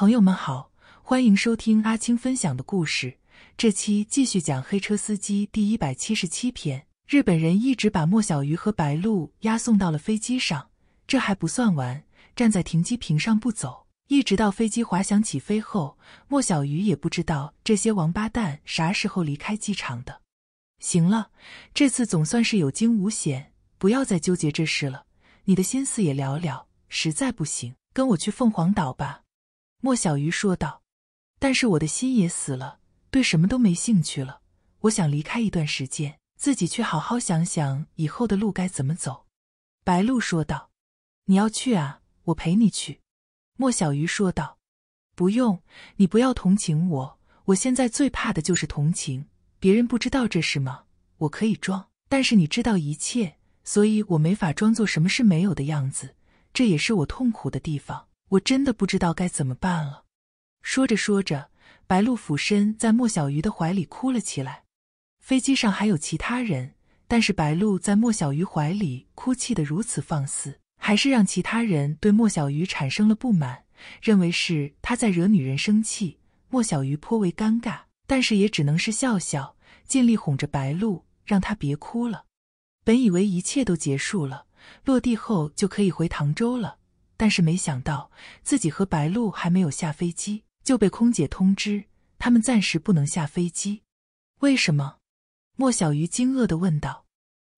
朋友们好，欢迎收听阿青分享的故事。这期继续讲黑车司机第一百七十七篇。日本人一直把莫小鱼和白鹿押送到了飞机上，这还不算完，站在停机坪上不走，一直到飞机滑翔起飞后，莫小鱼也不知道这些王八蛋啥时候离开机场的。行了，这次总算是有惊无险，不要再纠结这事了。你的心思也了了，实在不行，跟我去凤凰岛吧。莫小鱼说道：“但是我的心也死了，对什么都没兴趣了。我想离开一段时间，自己去好好想想以后的路该怎么走。”白鹿说道：“你要去啊，我陪你去。”莫小鱼说道：“不用，你不要同情我。我现在最怕的就是同情。别人不知道这事吗？我可以装，但是你知道一切，所以我没法装作什么事没有的样子。这也是我痛苦的地方。”我真的不知道该怎么办了。说着说着，白露俯身在莫小鱼的怀里哭了起来。飞机上还有其他人，但是白露在莫小鱼怀里哭泣的如此放肆，还是让其他人对莫小鱼产生了不满，认为是他在惹女人生气。莫小鱼颇为尴尬，但是也只能是笑笑，尽力哄着白露，让她别哭了。本以为一切都结束了，落地后就可以回唐州了。但是没想到，自己和白露还没有下飞机，就被空姐通知他们暂时不能下飞机。为什么？莫小鱼惊愕地问道。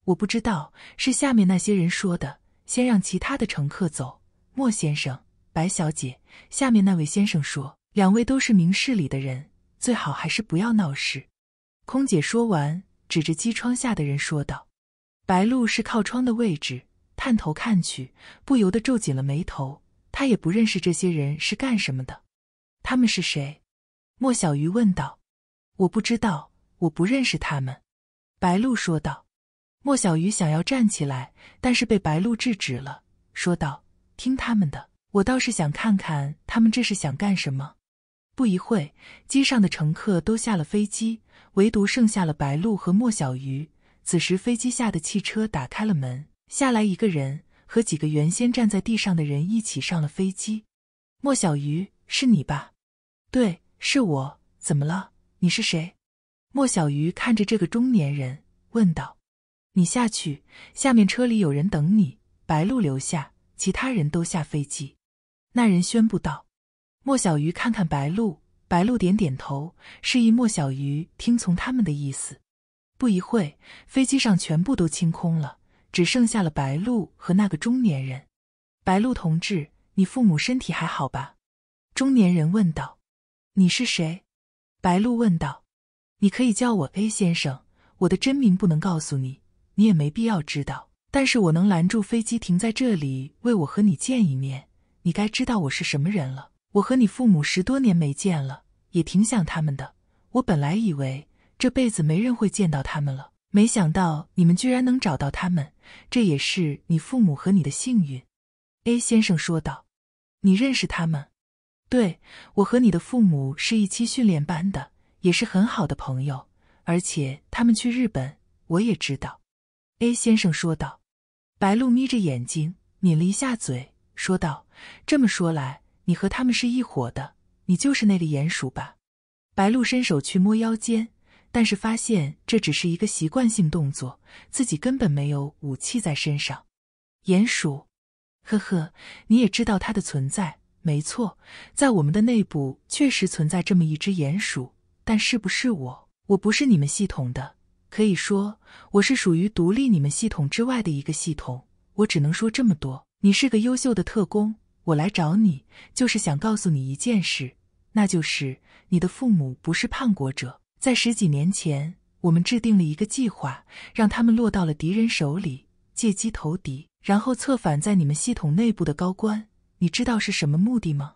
我不知道，是下面那些人说的。先让其他的乘客走。莫先生，白小姐，下面那位先生说，两位都是明事理的人，最好还是不要闹事。空姐说完，指着机窗下的人说道：“白露是靠窗的位置。”探头看去，不由得皱紧了眉头。他也不认识这些人是干什么的，他们是谁？莫小鱼问道。“我不知道，我不认识他们。”白鹿说道。莫小鱼想要站起来，但是被白鹿制止了，说道：“听他们的，我倒是想看看他们这是想干什么。”不一会机上的乘客都下了飞机，唯独剩下了白鹿和莫小鱼。此时，飞机下的汽车打开了门。下来一个人和几个原先站在地上的人一起上了飞机。莫小鱼，是你吧？对，是我。怎么了？你是谁？莫小鱼看着这个中年人问道：“你下去，下面车里有人等你。白鹿留下，其他人都下飞机。”那人宣布道。莫小鱼看看白鹿，白鹿点点头，示意莫小鱼听从他们的意思。不一会飞机上全部都清空了。只剩下了白露和那个中年人。白露同志，你父母身体还好吧？中年人问道。你是谁？白露问道。你可以叫我 A 先生，我的真名不能告诉你，你也没必要知道。但是我能拦住飞机停在这里，为我和你见一面，你该知道我是什么人了。我和你父母十多年没见了，也挺想他们的。我本来以为这辈子没人会见到他们了。没想到你们居然能找到他们，这也是你父母和你的幸运。”A 先生说道。“你认识他们？”“对我和你的父母是一期训练班的，也是很好的朋友，而且他们去日本，我也知道。”A 先生说道。白露眯着眼睛，抿了一下嘴，说道：“这么说来，你和他们是一伙的，你就是那个鼹鼠吧？”白露伸手去摸腰间。但是发现这只是一个习惯性动作，自己根本没有武器在身上。鼹鼠，呵呵，你也知道它的存在，没错，在我们的内部确实存在这么一只鼹鼠，但是不是我，我不是你们系统的，可以说我是属于独立你们系统之外的一个系统。我只能说这么多。你是个优秀的特工，我来找你就是想告诉你一件事，那就是你的父母不是叛国者。在十几年前，我们制定了一个计划，让他们落到了敌人手里，借机投敌，然后策反在你们系统内部的高官。你知道是什么目的吗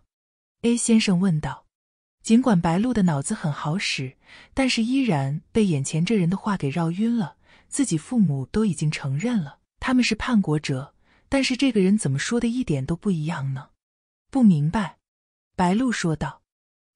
？”A 先生问道。尽管白露的脑子很好使，但是依然被眼前这人的话给绕晕了。自己父母都已经承认了他们是叛国者，但是这个人怎么说的一点都不一样呢？不明白。”白露说道，“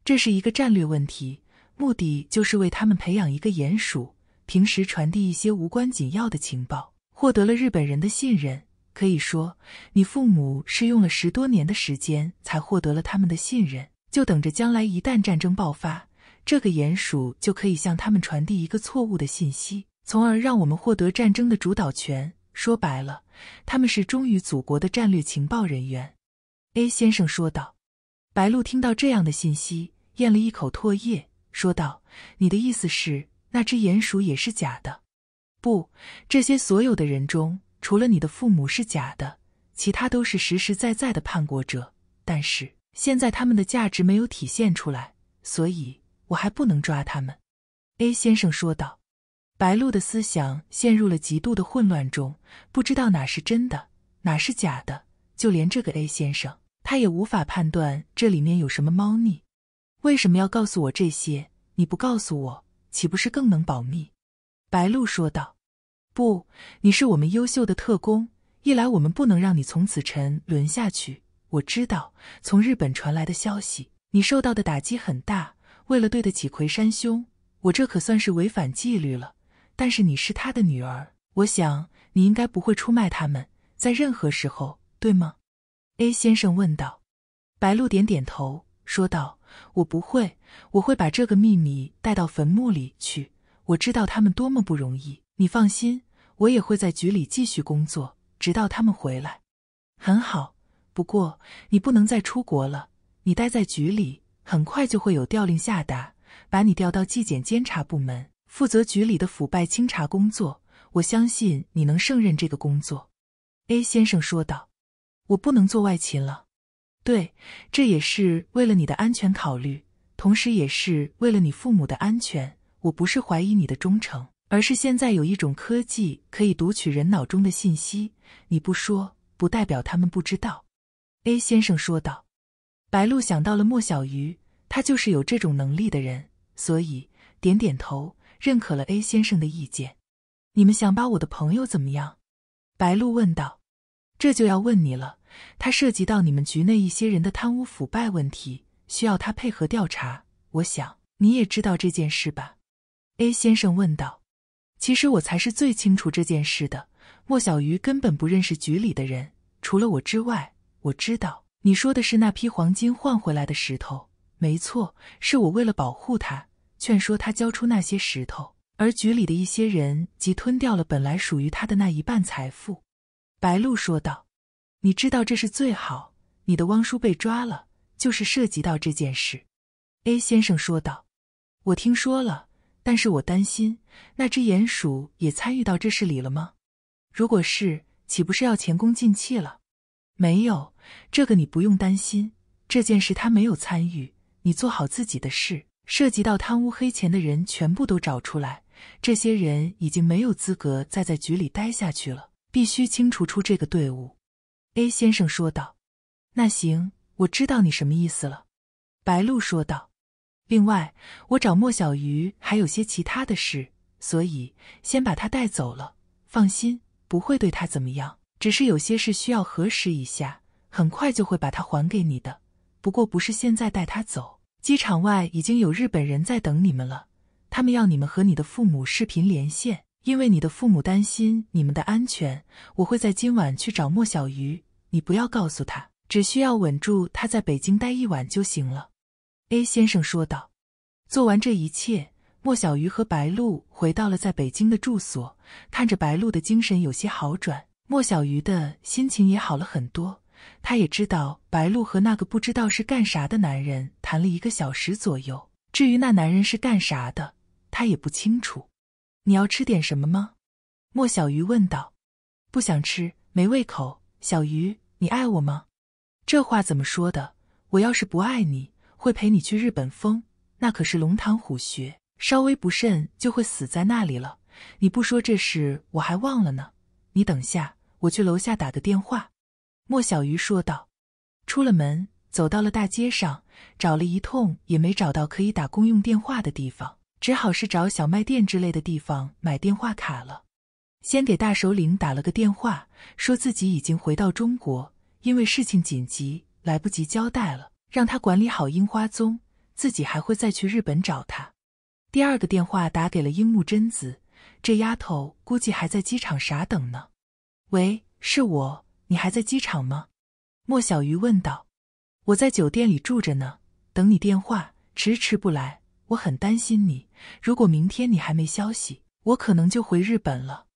这是一个战略问题。”目的就是为他们培养一个鼹鼠，平时传递一些无关紧要的情报，获得了日本人的信任。可以说，你父母是用了十多年的时间才获得了他们的信任。就等着将来一旦战争爆发，这个鼹鼠就可以向他们传递一个错误的信息，从而让我们获得战争的主导权。说白了，他们是忠于祖国的战略情报人员。”A 先生说道。白露听到这样的信息，咽了一口唾液。说道：“你的意思是，那只鼹鼠也是假的？不，这些所有的人中，除了你的父母是假的，其他都是实实在在的叛国者。但是现在他们的价值没有体现出来，所以我还不能抓他们。”A 先生说道。白鹿的思想陷入了极度的混乱中，不知道哪是真的，哪是假的。就连这个 A 先生，他也无法判断这里面有什么猫腻。为什么要告诉我这些？你不告诉我，岂不是更能保密？白露说道。不，你是我们优秀的特工，一来我们不能让你从此沉沦下去。我知道从日本传来的消息，你受到的打击很大。为了对得起葵山兄，我这可算是违反纪律了。但是你是他的女儿，我想你应该不会出卖他们，在任何时候，对吗？A 先生问道。白露点点头说道。我不会，我会把这个秘密带到坟墓里去。我知道他们多么不容易，你放心，我也会在局里继续工作，直到他们回来。很好，不过你不能再出国了，你待在局里，很快就会有调令下达，把你调到纪检监察部门，负责局里的腐败清查工作。我相信你能胜任这个工作。”A 先生说道，“我不能做外勤了。”对，这也是为了你的安全考虑，同时也是为了你父母的安全。我不是怀疑你的忠诚，而是现在有一种科技可以读取人脑中的信息，你不说，不代表他们不知道。”A 先生说道。白露想到了莫小鱼，他就是有这种能力的人，所以点点头，认可了 A 先生的意见。你们想把我的朋友怎么样？”白露问道。“这就要问你了。”他涉及到你们局内一些人的贪污腐败问题，需要他配合调查。我想你也知道这件事吧？”A 先生问道。“其实我才是最清楚这件事的。莫小鱼根本不认识局里的人，除了我之外，我知道你说的是那批黄金换回来的石头。没错，是我为了保护他，劝说他交出那些石头，而局里的一些人即吞掉了本来属于他的那一半财富。”白露说道。你知道这是最好。你的汪叔被抓了，就是涉及到这件事。A 先生说道：“我听说了，但是我担心那只鼹鼠也参与到这事里了吗？如果是，岂不是要前功尽弃了？”没有，这个你不用担心。这件事他没有参与，你做好自己的事。涉及到贪污黑钱的人全部都找出来，这些人已经没有资格再在局里待下去了，必须清除出这个队伍。A 先生说道：“那行，我知道你什么意思了。”白露说道：“另外，我找莫小鱼还有些其他的事，所以先把他带走了。放心，不会对他怎么样，只是有些事需要核实一下，很快就会把他还给你的。不过不是现在带他走。机场外已经有日本人在等你们了，他们要你们和你的父母视频连线。”因为你的父母担心你们的安全，我会在今晚去找莫小鱼，你不要告诉他，只需要稳住他在北京待一晚就行了。”A 先生说道。做完这一切，莫小鱼和白露回到了在北京的住所，看着白露的精神有些好转，莫小鱼的心情也好了很多。他也知道白露和那个不知道是干啥的男人谈了一个小时左右，至于那男人是干啥的，他也不清楚。你要吃点什么吗？莫小鱼问道。不想吃，没胃口。小鱼，你爱我吗？这话怎么说的？我要是不爱你，会陪你去日本疯？那可是龙潭虎穴，稍微不慎就会死在那里了。你不说这事，我还忘了呢。你等下，我去楼下打个电话。莫小鱼说道。出了门，走到了大街上，找了一通也没找到可以打公用电话的地方。只好是找小卖店之类的地方买电话卡了。先给大首领打了个电话，说自己已经回到中国，因为事情紧急，来不及交代了，让他管理好樱花宗，自己还会再去日本找他。第二个电话打给了樱木贞子，这丫头估计还在机场傻等呢。喂，是我，你还在机场吗？莫小鱼问道。我在酒店里住着呢，等你电话，迟迟不来。我很担心你，如果明天你还没消息，我可能就回日本了。”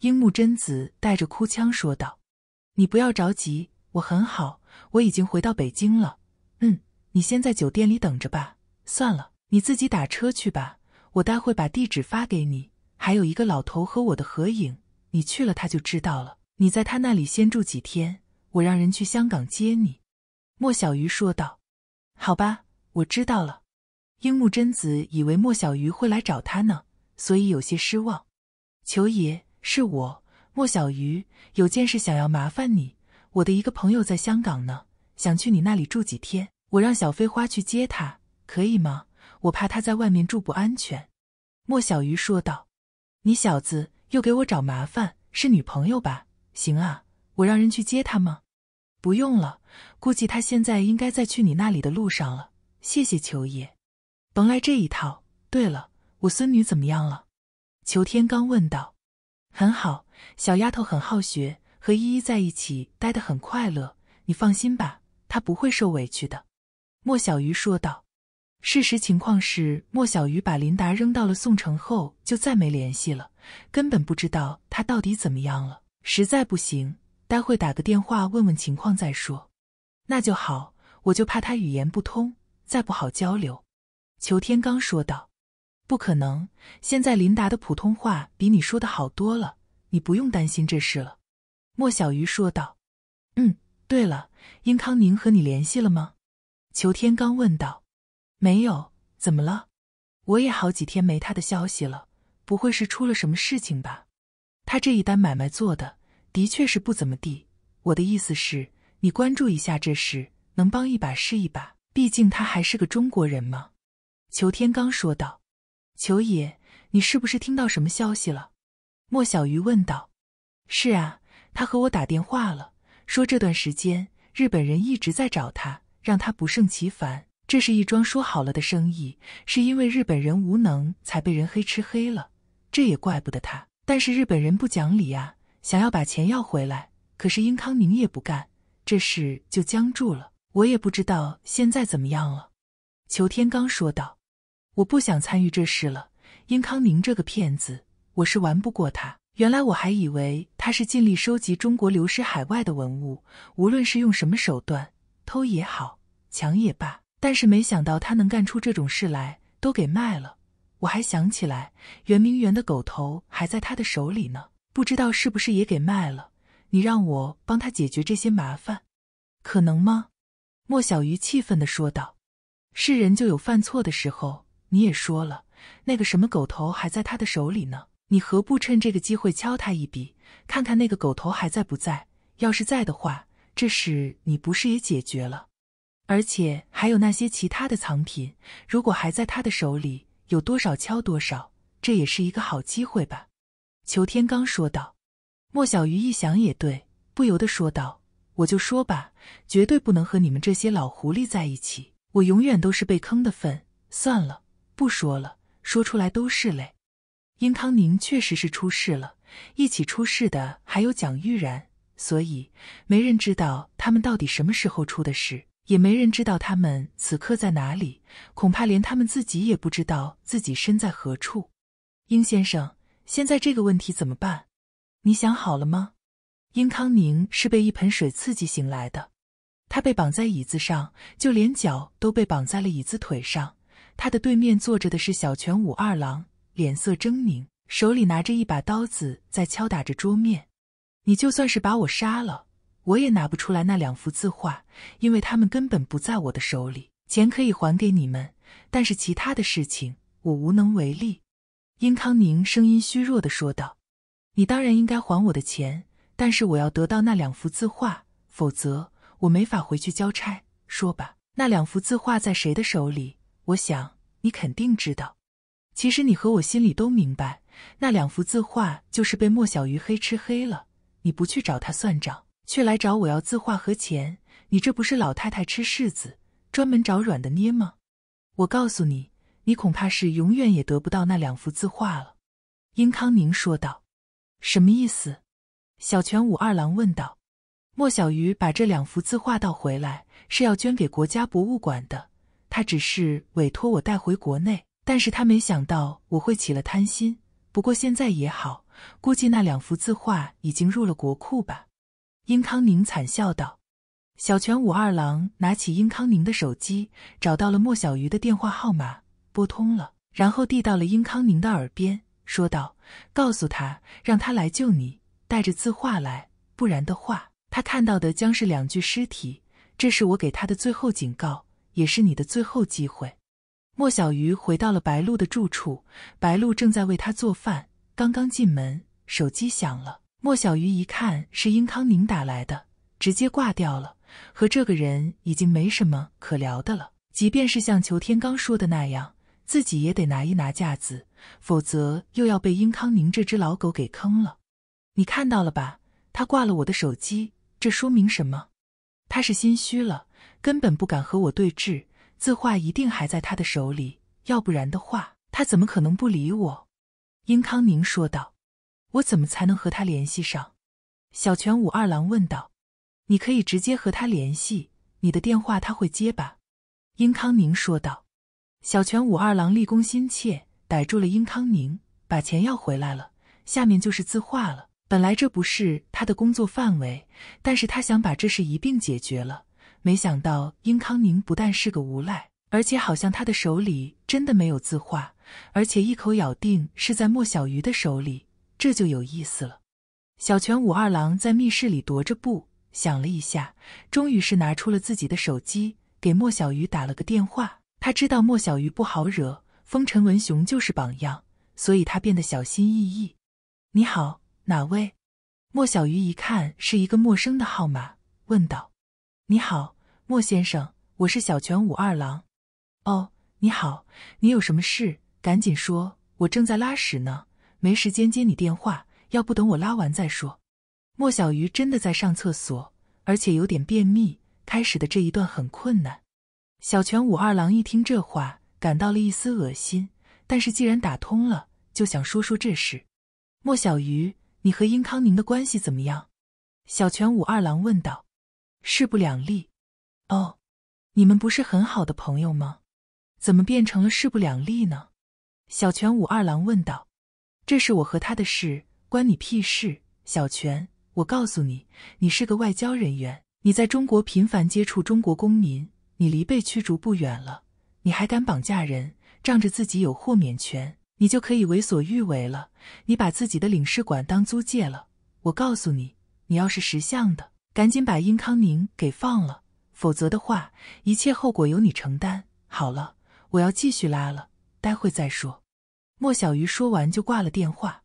樱木贞子带着哭腔说道。“你不要着急，我很好，我已经回到北京了。嗯，你先在酒店里等着吧。算了，你自己打车去吧，我待会把地址发给你。还有一个老头和我的合影，你去了他就知道了。你在他那里先住几天，我让人去香港接你。”莫小鱼说道。“好吧，我知道了。”樱木贞子以为莫小鱼会来找他呢，所以有些失望。裘爷，是我，莫小鱼，有件事想要麻烦你。我的一个朋友在香港呢，想去你那里住几天，我让小飞花去接他，可以吗？我怕他在外面住不安全。莫小鱼说道：“你小子又给我找麻烦，是女朋友吧？行啊，我让人去接他吗？不用了，估计他现在应该在去你那里的路上了。谢谢裘爷。”甭来这一套。对了，我孙女怎么样了？裘天刚问道。很好，小丫头很好学，和依依在一起待得很快乐。你放心吧，她不会受委屈的。莫小鱼说道。事实情况是，莫小鱼把琳达扔到了宋城后，就再没联系了，根本不知道她到底怎么样了。实在不行，待会打个电话问问情况再说。那就好，我就怕她语言不通，再不好交流。裘天刚说道：“不可能，现在林达的普通话比你说的好多了，你不用担心这事了。”莫小鱼说道：“嗯，对了，殷康宁和你联系了吗？”裘天刚问道：“没有，怎么了？我也好几天没他的消息了，不会是出了什么事情吧？他这一单买卖做的的确是不怎么地。我的意思是，你关注一下这事，能帮一把是一把，毕竟他还是个中国人嘛。”裘天刚说道：“裘野，你是不是听到什么消息了？”莫小鱼问道。“是啊，他和我打电话了，说这段时间日本人一直在找他，让他不胜其烦。这是一桩说好了的生意，是因为日本人无能才被人黑吃黑了，这也怪不得他。但是日本人不讲理啊，想要把钱要回来，可是英康宁也不干，这事就僵住了。我也不知道现在怎么样了。”裘天刚说道。我不想参与这事了，殷康宁这个骗子，我是玩不过他。原来我还以为他是尽力收集中国流失海外的文物，无论是用什么手段，偷也好，抢也罢。但是没想到他能干出这种事来，都给卖了。我还想起来，圆明园的狗头还在他的手里呢，不知道是不是也给卖了。你让我帮他解决这些麻烦，可能吗？莫小鱼气愤地说道：“是人就有犯错的时候。”你也说了，那个什么狗头还在他的手里呢，你何不趁这个机会敲他一笔，看看那个狗头还在不在？要是在的话，这事你不是也解决了？而且还有那些其他的藏品，如果还在他的手里，有多少敲多少，这也是一个好机会吧？”裘天刚说道。莫小鱼一想也对，不由得说道：“我就说吧，绝对不能和你们这些老狐狸在一起，我永远都是被坑的份。算了。”不说了，说出来都是泪。殷康宁确实是出事了，一起出事的还有蒋玉然，所以没人知道他们到底什么时候出的事，也没人知道他们此刻在哪里，恐怕连他们自己也不知道自己身在何处。殷先生，现在这个问题怎么办？你想好了吗？殷康宁是被一盆水刺激醒来的，他被绑在椅子上，就连脚都被绑在了椅子腿上。他的对面坐着的是小泉武二郎，脸色狰狞，手里拿着一把刀子，在敲打着桌面。你就算是把我杀了，我也拿不出来那两幅字画，因为他们根本不在我的手里。钱可以还给你们，但是其他的事情我无能为力。”殷康宁声音虚弱的说道，“你当然应该还我的钱，但是我要得到那两幅字画，否则我没法回去交差。说吧，那两幅字画在谁的手里？”我想你肯定知道，其实你和我心里都明白，那两幅字画就是被莫小鱼黑吃黑了。你不去找他算账，却来找我要字画和钱，你这不是老太太吃柿子，专门找软的捏吗？我告诉你，你恐怕是永远也得不到那两幅字画了。”殷康宁说道。“什么意思？”小泉武二郎问道。“莫小鱼把这两幅字画倒回来，是要捐给国家博物馆的。”他只是委托我带回国内，但是他没想到我会起了贪心。不过现在也好，估计那两幅字画已经入了国库吧。”英康宁惨笑道。小泉武二郎拿起英康宁的手机，找到了莫小鱼的电话号码，拨通了，然后递到了英康宁的耳边，说道：“告诉他，让他来救你，带着字画来，不然的话，他看到的将是两具尸体。这是我给他的最后警告。”也是你的最后机会。莫小鱼回到了白露的住处，白露正在为他做饭。刚刚进门，手机响了。莫小鱼一看是英康宁打来的，直接挂掉了。和这个人已经没什么可聊的了。即便是像裘天刚说的那样，自己也得拿一拿架子，否则又要被英康宁这只老狗给坑了。你看到了吧？他挂了我的手机，这说明什么？他是心虚了。根本不敢和我对峙，字画一定还在他的手里，要不然的话，他怎么可能不理我？”殷康宁说道。“我怎么才能和他联系上？”小泉武二郎问道。“你可以直接和他联系，你的电话他会接吧？”殷康宁说道。小泉武二郎立功心切，逮住了殷康宁，把钱要回来了，下面就是字画了。本来这不是他的工作范围，但是他想把这事一并解决了。没想到殷康宁不但是个无赖，而且好像他的手里真的没有字画，而且一口咬定是在莫小鱼的手里，这就有意思了。小泉武二郎在密室里踱着步，想了一下，终于是拿出了自己的手机，给莫小鱼打了个电话。他知道莫小鱼不好惹，风尘文雄就是榜样，所以他变得小心翼翼。你好，哪位？莫小鱼一看是一个陌生的号码，问道：“你好。”莫先生，我是小泉武二郎。哦，你好，你有什么事？赶紧说，我正在拉屎呢，没时间接你电话，要不等我拉完再说。莫小鱼真的在上厕所，而且有点便秘，开始的这一段很困难。小泉武二郎一听这话，感到了一丝恶心，但是既然打通了，就想说说这事。莫小鱼，你和殷康宁的关系怎么样？小泉武二郎问道。势不两立。哦，你们不是很好的朋友吗？怎么变成了势不两立呢？小泉武二郎问道。这是我和他的事，关你屁事！小泉，我告诉你，你是个外交人员，你在中国频繁接触中国公民，你离被驱逐不远了。你还敢绑架人，仗着自己有豁免权，你就可以为所欲为了。你把自己的领事馆当租界了。我告诉你，你要是识相的，赶紧把殷康宁给放了。否则的话，一切后果由你承担。好了，我要继续拉了，待会再说。莫小鱼说完就挂了电话。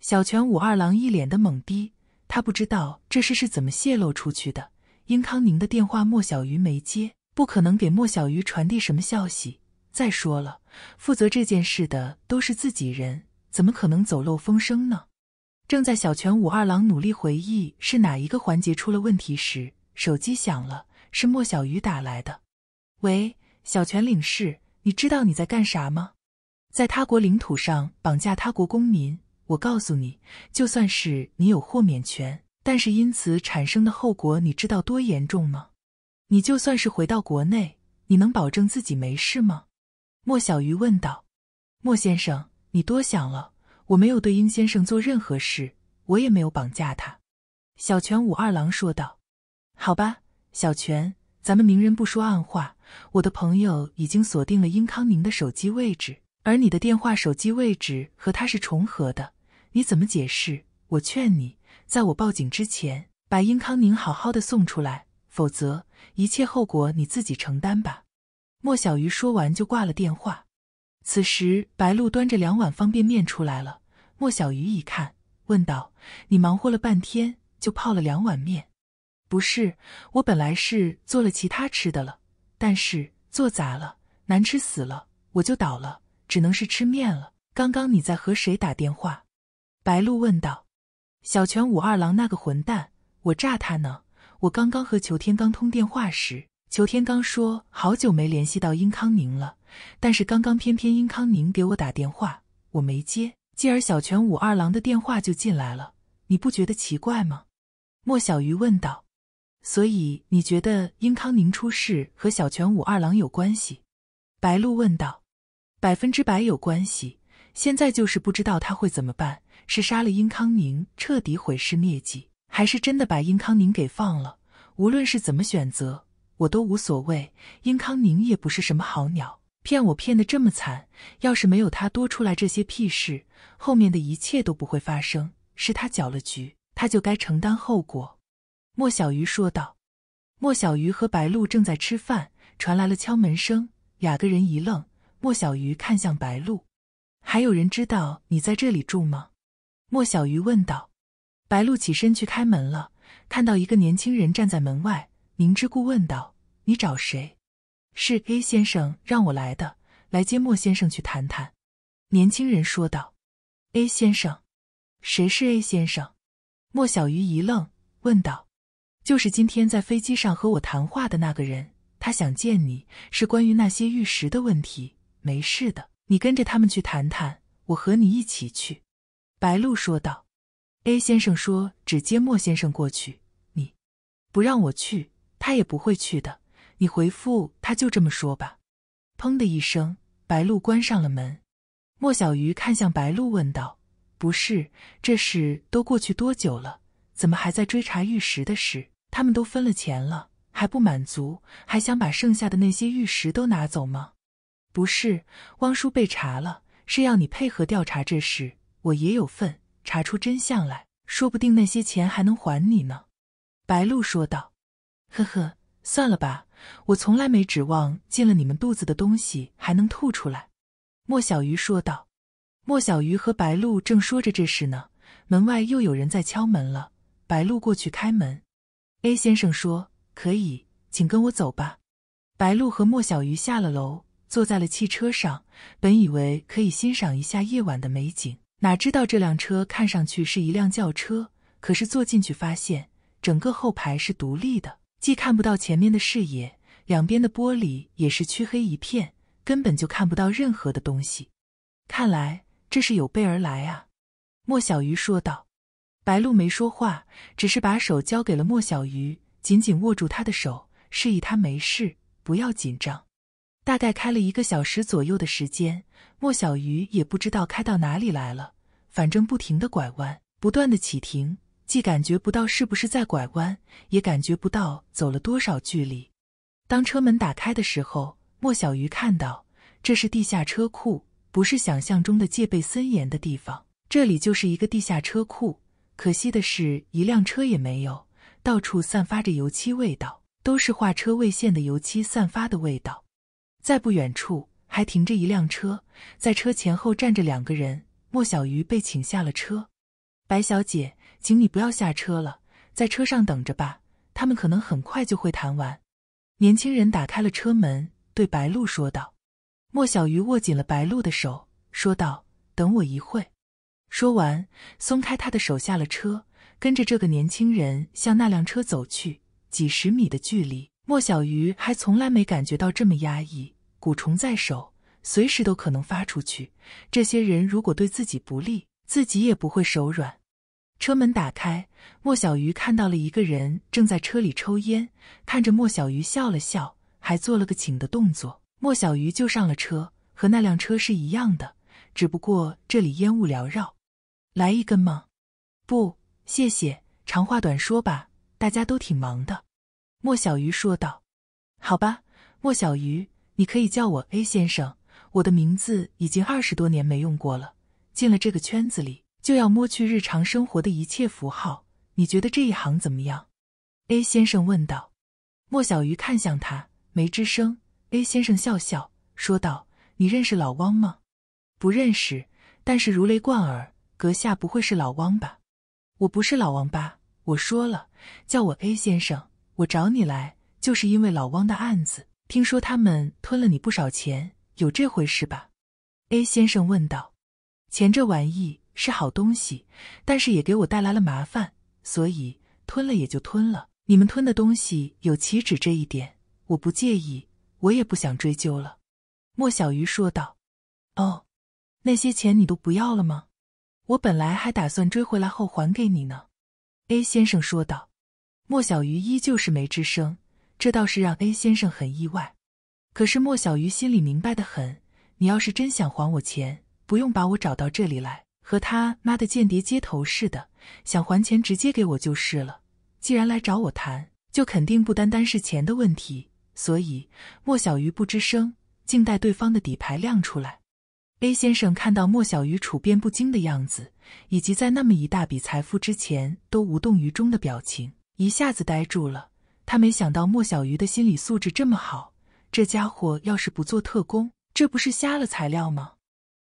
小泉武二郎一脸的懵逼，他不知道这事是怎么泄露出去的。英康宁的电话莫小鱼没接，不可能给莫小鱼传递什么消息。再说了，负责这件事的都是自己人，怎么可能走漏风声呢？正在小泉武二郎努力回忆是哪一个环节出了问题时，手机响了。是莫小鱼打来的。喂，小泉领事，你知道你在干啥吗？在他国领土上绑架他国公民，我告诉你，就算是你有豁免权，但是因此产生的后果，你知道多严重吗？你就算是回到国内，你能保证自己没事吗？莫小鱼问道。莫先生，你多想了，我没有对殷先生做任何事，我也没有绑架他。小泉武二郎说道。好吧。小泉，咱们明人不说暗话。我的朋友已经锁定了英康宁的手机位置，而你的电话手机位置和他是重合的，你怎么解释？我劝你，在我报警之前，把英康宁好好的送出来，否则一切后果你自己承担吧。莫小鱼说完就挂了电话。此时，白露端着两碗方便面出来了。莫小鱼一看，问道：“你忙活了半天，就泡了两碗面？”不是，我本来是做了其他吃的了，但是做砸了，难吃死了，我就倒了，只能是吃面了。刚刚你在和谁打电话？白露问道。小泉武二郎那个混蛋，我炸他呢！我刚刚和裘天刚通电话时，裘天刚说好久没联系到殷康宁了，但是刚刚偏偏殷康宁给我打电话，我没接，继而小泉武二郎的电话就进来了。你不觉得奇怪吗？莫小鱼问道。所以你觉得英康宁出事和小泉武二郎有关系？白露问道。百分之百有关系。现在就是不知道他会怎么办，是杀了英康宁彻底毁尸灭迹，还是真的把英康宁给放了。无论是怎么选择，我都无所谓。英康宁也不是什么好鸟，骗我骗得这么惨。要是没有他多出来这些屁事，后面的一切都不会发生。是他搅了局，他就该承担后果。莫小鱼说道：“莫小鱼和白鹿正在吃饭，传来了敲门声。两个人一愣，莫小鱼看向白鹿，还有人知道你在这里住吗？”莫小鱼问道。白鹿起身去开门了，看到一个年轻人站在门外，明知故问道：“你找谁？”“是 A 先生让我来的，来接莫先生去谈谈。”年轻人说道。“A 先生？谁是 A 先生？”莫小鱼一愣，问道。就是今天在飞机上和我谈话的那个人，他想见你，是关于那些玉石的问题。没事的，你跟着他们去谈谈，我和你一起去。”白露说道。“A 先生说只接莫先生过去，你不让我去，他也不会去的。你回复他，就这么说吧。”砰的一声，白露关上了门。莫小鱼看向白露，问道：“不是，这事都过去多久了？怎么还在追查玉石的事？”他们都分了钱了，还不满足，还想把剩下的那些玉石都拿走吗？不是，汪叔被查了，是要你配合调查这事。我也有份，查出真相来，说不定那些钱还能还你呢。”白露说道。“呵呵，算了吧，我从来没指望进了你们肚子的东西还能吐出来。”莫小鱼说道。莫小鱼和白露正说着这事呢，门外又有人在敲门了。白露过去开门。A 先生说：“可以，请跟我走吧。”白鹿和莫小鱼下了楼，坐在了汽车上。本以为可以欣赏一下夜晚的美景，哪知道这辆车看上去是一辆轿车，可是坐进去发现，整个后排是独立的，既看不到前面的视野，两边的玻璃也是黢黑一片，根本就看不到任何的东西。看来这是有备而来啊，莫小鱼说道。白露没说话，只是把手交给了莫小鱼，紧紧握住他的手，示意他没事，不要紧张。大概开了一个小时左右的时间，莫小鱼也不知道开到哪里来了，反正不停的拐弯，不断的启停，既感觉不到是不是在拐弯，也感觉不到走了多少距离。当车门打开的时候，莫小鱼看到这是地下车库，不是想象中的戒备森严的地方，这里就是一个地下车库。可惜的是，一辆车也没有，到处散发着油漆味道，都是画车位线的油漆散发的味道。在不远处还停着一辆车，在车前后站着两个人。莫小鱼被请下了车，白小姐，请你不要下车了，在车上等着吧，他们可能很快就会谈完。年轻人打开了车门，对白鹿说道：“莫小鱼握紧了白鹿的手，说道：‘等我一会说完，松开他的手，下了车，跟着这个年轻人向那辆车走去。几十米的距离，莫小鱼还从来没感觉到这么压抑。蛊虫在手，随时都可能发出去。这些人如果对自己不利，自己也不会手软。车门打开，莫小鱼看到了一个人正在车里抽烟，看着莫小鱼笑了笑，还做了个请的动作。莫小鱼就上了车，和那辆车是一样的，只不过这里烟雾缭绕。来一根吗？不，谢谢。长话短说吧，大家都挺忙的。”莫小鱼说道。“好吧，莫小鱼，你可以叫我 A 先生。我的名字已经二十多年没用过了。进了这个圈子里，就要摸去日常生活的一切符号。你觉得这一行怎么样？”A 先生问道。莫小鱼看向他，没吱声。A 先生笑笑说道：“你认识老汪吗？不认识，但是如雷贯耳。”阁下不会是老王吧？我不是老王八，我说了叫我 A 先生。我找你来就是因为老汪的案子，听说他们吞了你不少钱，有这回事吧？A 先生问道。钱这玩意是好东西，但是也给我带来了麻烦，所以吞了也就吞了。你们吞的东西有岂止这一点，我不介意，我也不想追究了。莫小鱼说道。哦，那些钱你都不要了吗？我本来还打算追回来后还给你呢，A 先生说道。莫小鱼依旧是没吱声，这倒是让 A 先生很意外。可是莫小鱼心里明白的很，你要是真想还我钱，不用把我找到这里来，和他妈的间谍接头似的，想还钱直接给我就是了。既然来找我谈，就肯定不单单是钱的问题，所以莫小鱼不吱声，静待对方的底牌亮出来。A 先生看到莫小鱼处变不惊的样子，以及在那么一大笔财富之前都无动于衷的表情，一下子呆住了。他没想到莫小鱼的心理素质这么好，这家伙要是不做特工，这不是瞎了材料吗？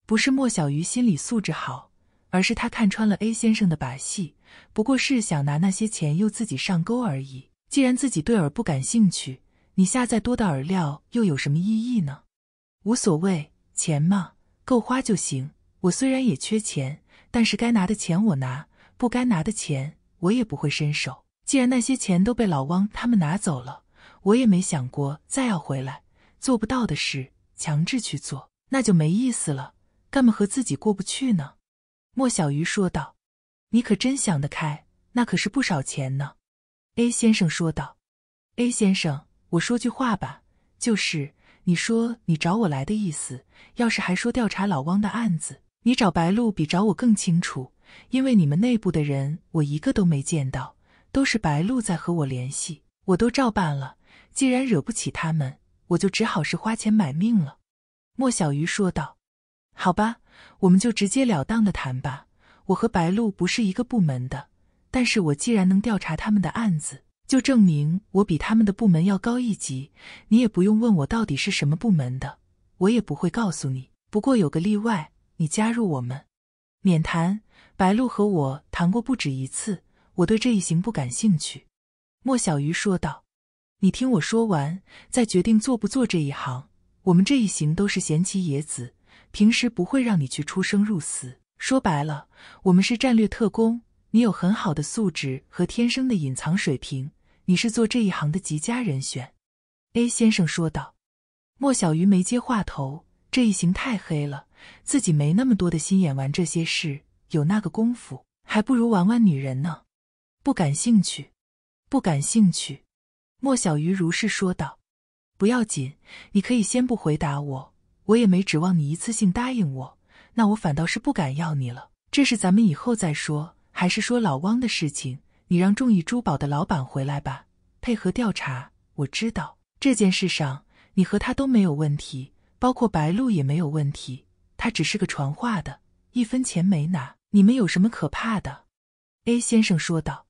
不是莫小鱼心理素质好，而是他看穿了 A 先生的把戏，不过是想拿那些钱诱自己上钩而已。既然自己对饵不感兴趣，你下再多的饵料又有什么意义呢？无所谓，钱嘛。够花就行。我虽然也缺钱，但是该拿的钱我拿，不该拿的钱我也不会伸手。既然那些钱都被老汪他们拿走了，我也没想过再要回来。做不到的事，强制去做，那就没意思了。干嘛和自己过不去呢？莫小鱼说道。你可真想得开，那可是不少钱呢。A 先生说道。A 先生，我说句话吧，就是。你说你找我来的意思，要是还说调查老汪的案子，你找白露比找我更清楚，因为你们内部的人我一个都没见到，都是白露在和我联系，我都照办了。既然惹不起他们，我就只好是花钱买命了。”莫小鱼说道。“好吧，我们就直截了当的谈吧。我和白露不是一个部门的，但是我既然能调查他们的案子。”就证明我比他们的部门要高一级，你也不用问我到底是什么部门的，我也不会告诉你。不过有个例外，你加入我们，免谈。白露和我谈过不止一次，我对这一行不感兴趣。”莫小鱼说道，“你听我说完，再决定做不做这一行。我们这一行都是闲棋野子，平时不会让你去出生入死。说白了，我们是战略特工。你有很好的素质和天生的隐藏水平。”你是做这一行的极佳人选，A 先生说道。莫小鱼没接话头，这一行太黑了，自己没那么多的心眼玩这些事，有那个功夫，还不如玩玩女人呢。不感兴趣，不感兴趣。莫小鱼如是说道。不要紧，你可以先不回答我，我也没指望你一次性答应我，那我反倒是不敢要你了。这是咱们以后再说，还是说老汪的事情？你让众意珠宝的老板回来吧，配合调查。我知道这件事上你和他都没有问题，包括白露也没有问题，他只是个传话的，一分钱没拿。你们有什么可怕的？A 先生说道。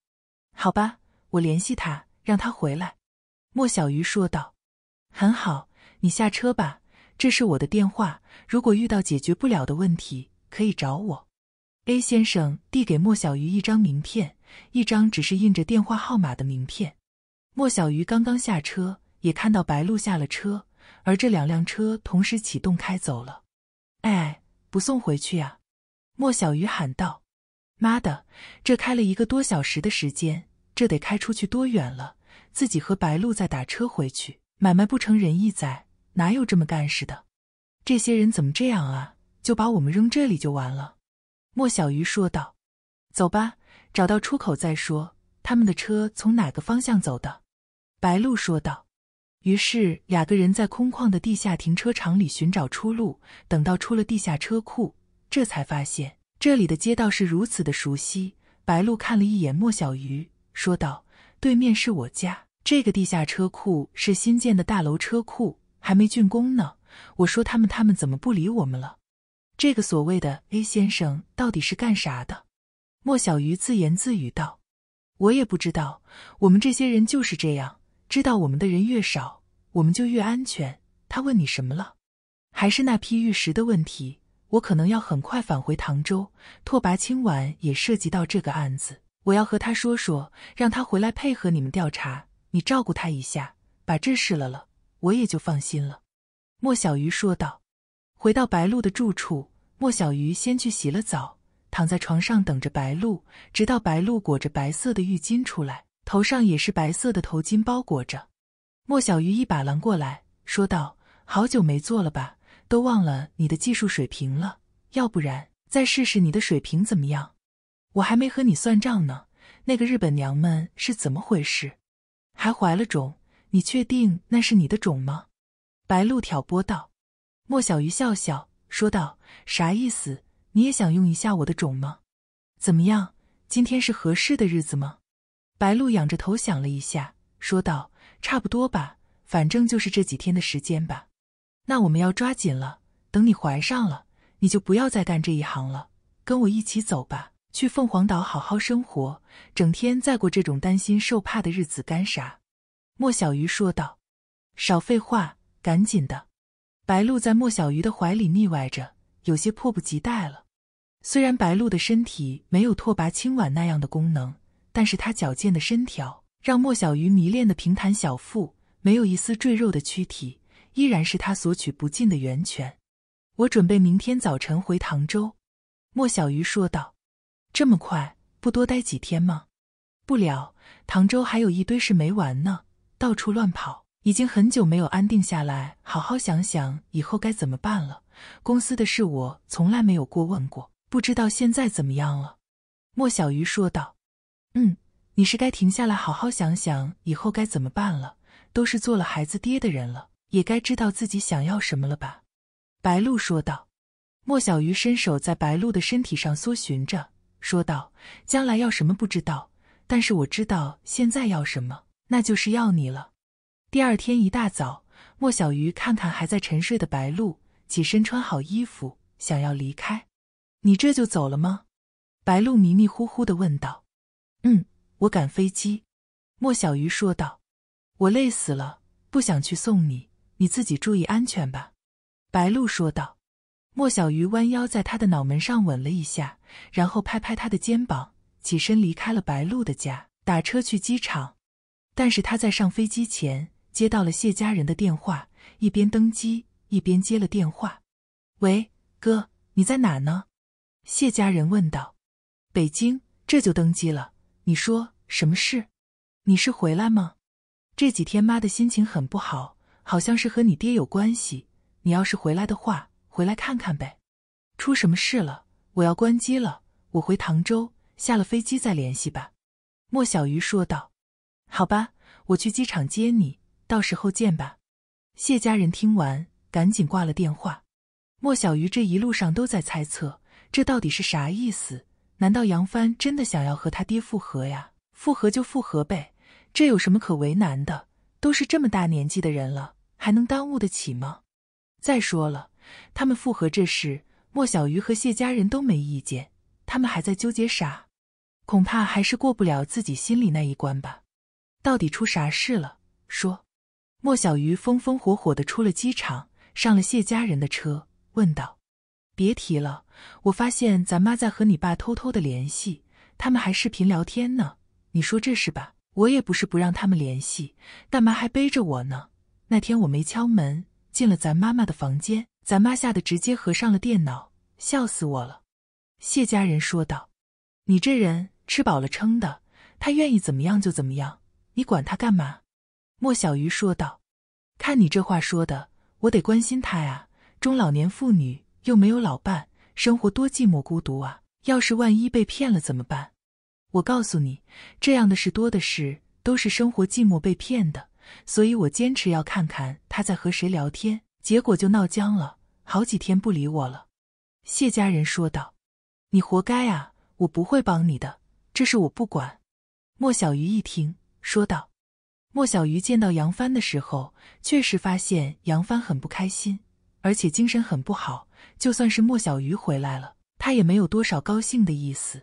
好吧，我联系他，让他回来。莫小鱼说道。很好，你下车吧。这是我的电话，如果遇到解决不了的问题，可以找我。A 先生递给莫小鱼一张名片。一张只是印着电话号码的名片。莫小鱼刚刚下车，也看到白露下了车，而这两辆车同时启动开走了。哎，不送回去啊！莫小鱼喊道：“妈的，这开了一个多小时的时间，这得开出去多远了？自己和白露再打车回去，买卖不成仁义在，哪有这么干事的？这些人怎么这样啊？就把我们扔这里就完了？”莫小鱼说道：“走吧。”找到出口再说。他们的车从哪个方向走的？白鹿说道。于是两个人在空旷的地下停车场里寻找出路。等到出了地下车库，这才发现这里的街道是如此的熟悉。白鹿看了一眼莫小鱼，说道：“对面是我家。这个地下车库是新建的大楼车库，还没竣工呢。我说他们，他们怎么不理我们了？这个所谓的 A 先生到底是干啥的？”莫小鱼自言自语道：“我也不知道，我们这些人就是这样。知道我们的人越少，我们就越安全。”他问你什么了？还是那批玉石的问题？我可能要很快返回唐州。拓跋清婉也涉及到这个案子，我要和他说说，让他回来配合你们调查。你照顾他一下，把这事了了，我也就放心了。”莫小鱼说道。回到白露的住处，莫小鱼先去洗了澡。躺在床上等着白露，直到白露裹着白色的浴巾出来，头上也是白色的头巾包裹着。莫小鱼一把拦过来，说道：“好久没做了吧？都忘了你的技术水平了。要不然再试试你的水平怎么样？我还没和你算账呢。那个日本娘们是怎么回事？还怀了种？你确定那是你的种吗？”白露挑拨道。莫小鱼笑笑说道：“啥意思？”你也想用一下我的种吗？怎么样，今天是合适的日子吗？白露仰着头想了一下，说道：“差不多吧，反正就是这几天的时间吧。”那我们要抓紧了，等你怀上了，你就不要再干这一行了，跟我一起走吧，去凤凰岛好好生活，整天再过这种担心受怕的日子干啥？”莫小鱼说道：“少废话，赶紧的。”白露在莫小鱼的怀里腻歪着，有些迫不及待了。虽然白鹿的身体没有拓跋青婉那样的功能，但是她矫健的身条让莫小鱼迷恋的平坦小腹、没有一丝赘肉的躯体，依然是他索取不尽的源泉。我准备明天早晨回唐州，莫小鱼说道。这么快，不多待几天吗？不了，唐州还有一堆事没完呢，到处乱跑，已经很久没有安定下来，好好想想以后该怎么办了。公司的事我从来没有过问过。不知道现在怎么样了，莫小鱼说道：“嗯，你是该停下来好好想想以后该怎么办了。都是做了孩子爹的人了，也该知道自己想要什么了吧？”白露说道。莫小鱼伸手在白露的身体上搜寻着，说道：“将来要什么不知道，但是我知道现在要什么，那就是要你了。”第二天一大早，莫小鱼看看还在沉睡的白露，起身穿好衣服，想要离开。你这就走了吗？白露迷迷糊糊的问道。“嗯，我赶飞机。”莫小鱼说道。“我累死了，不想去送你，你自己注意安全吧。”白露说道。莫小鱼弯腰在他的脑门上吻了一下，然后拍拍他的肩膀，起身离开了白露的家，打车去机场。但是他在上飞机前接到了谢家人的电话，一边登机一边接了电话。“喂，哥，你在哪呢？”谢家人问道：“北京这就登机了，你说什么事？你是回来吗？这几天妈的心情很不好，好像是和你爹有关系。你要是回来的话，回来看看呗。出什么事了？我要关机了，我回唐州，下了飞机再联系吧。”莫小鱼说道：“好吧，我去机场接你，到时候见吧。”谢家人听完，赶紧挂了电话。莫小鱼这一路上都在猜测。这到底是啥意思？难道杨帆真的想要和他爹复合呀？复合就复合呗，这有什么可为难的？都是这么大年纪的人了，还能耽误得起吗？再说了，他们复合这事，莫小鱼和谢家人都没意见，他们还在纠结啥？恐怕还是过不了自己心里那一关吧？到底出啥事了？说。莫小鱼风风火火的出了机场，上了谢家人的车，问道。别提了，我发现咱妈在和你爸偷偷的联系，他们还视频聊天呢。你说这是吧？我也不是不让他们联系，干嘛还背着我呢？那天我没敲门，进了咱妈妈的房间，咱妈吓得直接合上了电脑，笑死我了。谢家人说道：“你这人吃饱了撑的，他愿意怎么样就怎么样，你管他干嘛？”莫小鱼说道：“看你这话说的，我得关心他呀，中老年妇女。”又没有老伴，生活多寂寞孤独啊！要是万一被骗了怎么办？我告诉你，这样的事多的是，都是生活寂寞被骗的。所以我坚持要看看他在和谁聊天，结果就闹僵了，好几天不理我了。谢家人说道：“你活该啊！我不会帮你的，这事我不管。”莫小鱼一听，说道：“莫小鱼见到杨帆的时候，确实发现杨帆很不开心。”而且精神很不好，就算是莫小鱼回来了，他也没有多少高兴的意思。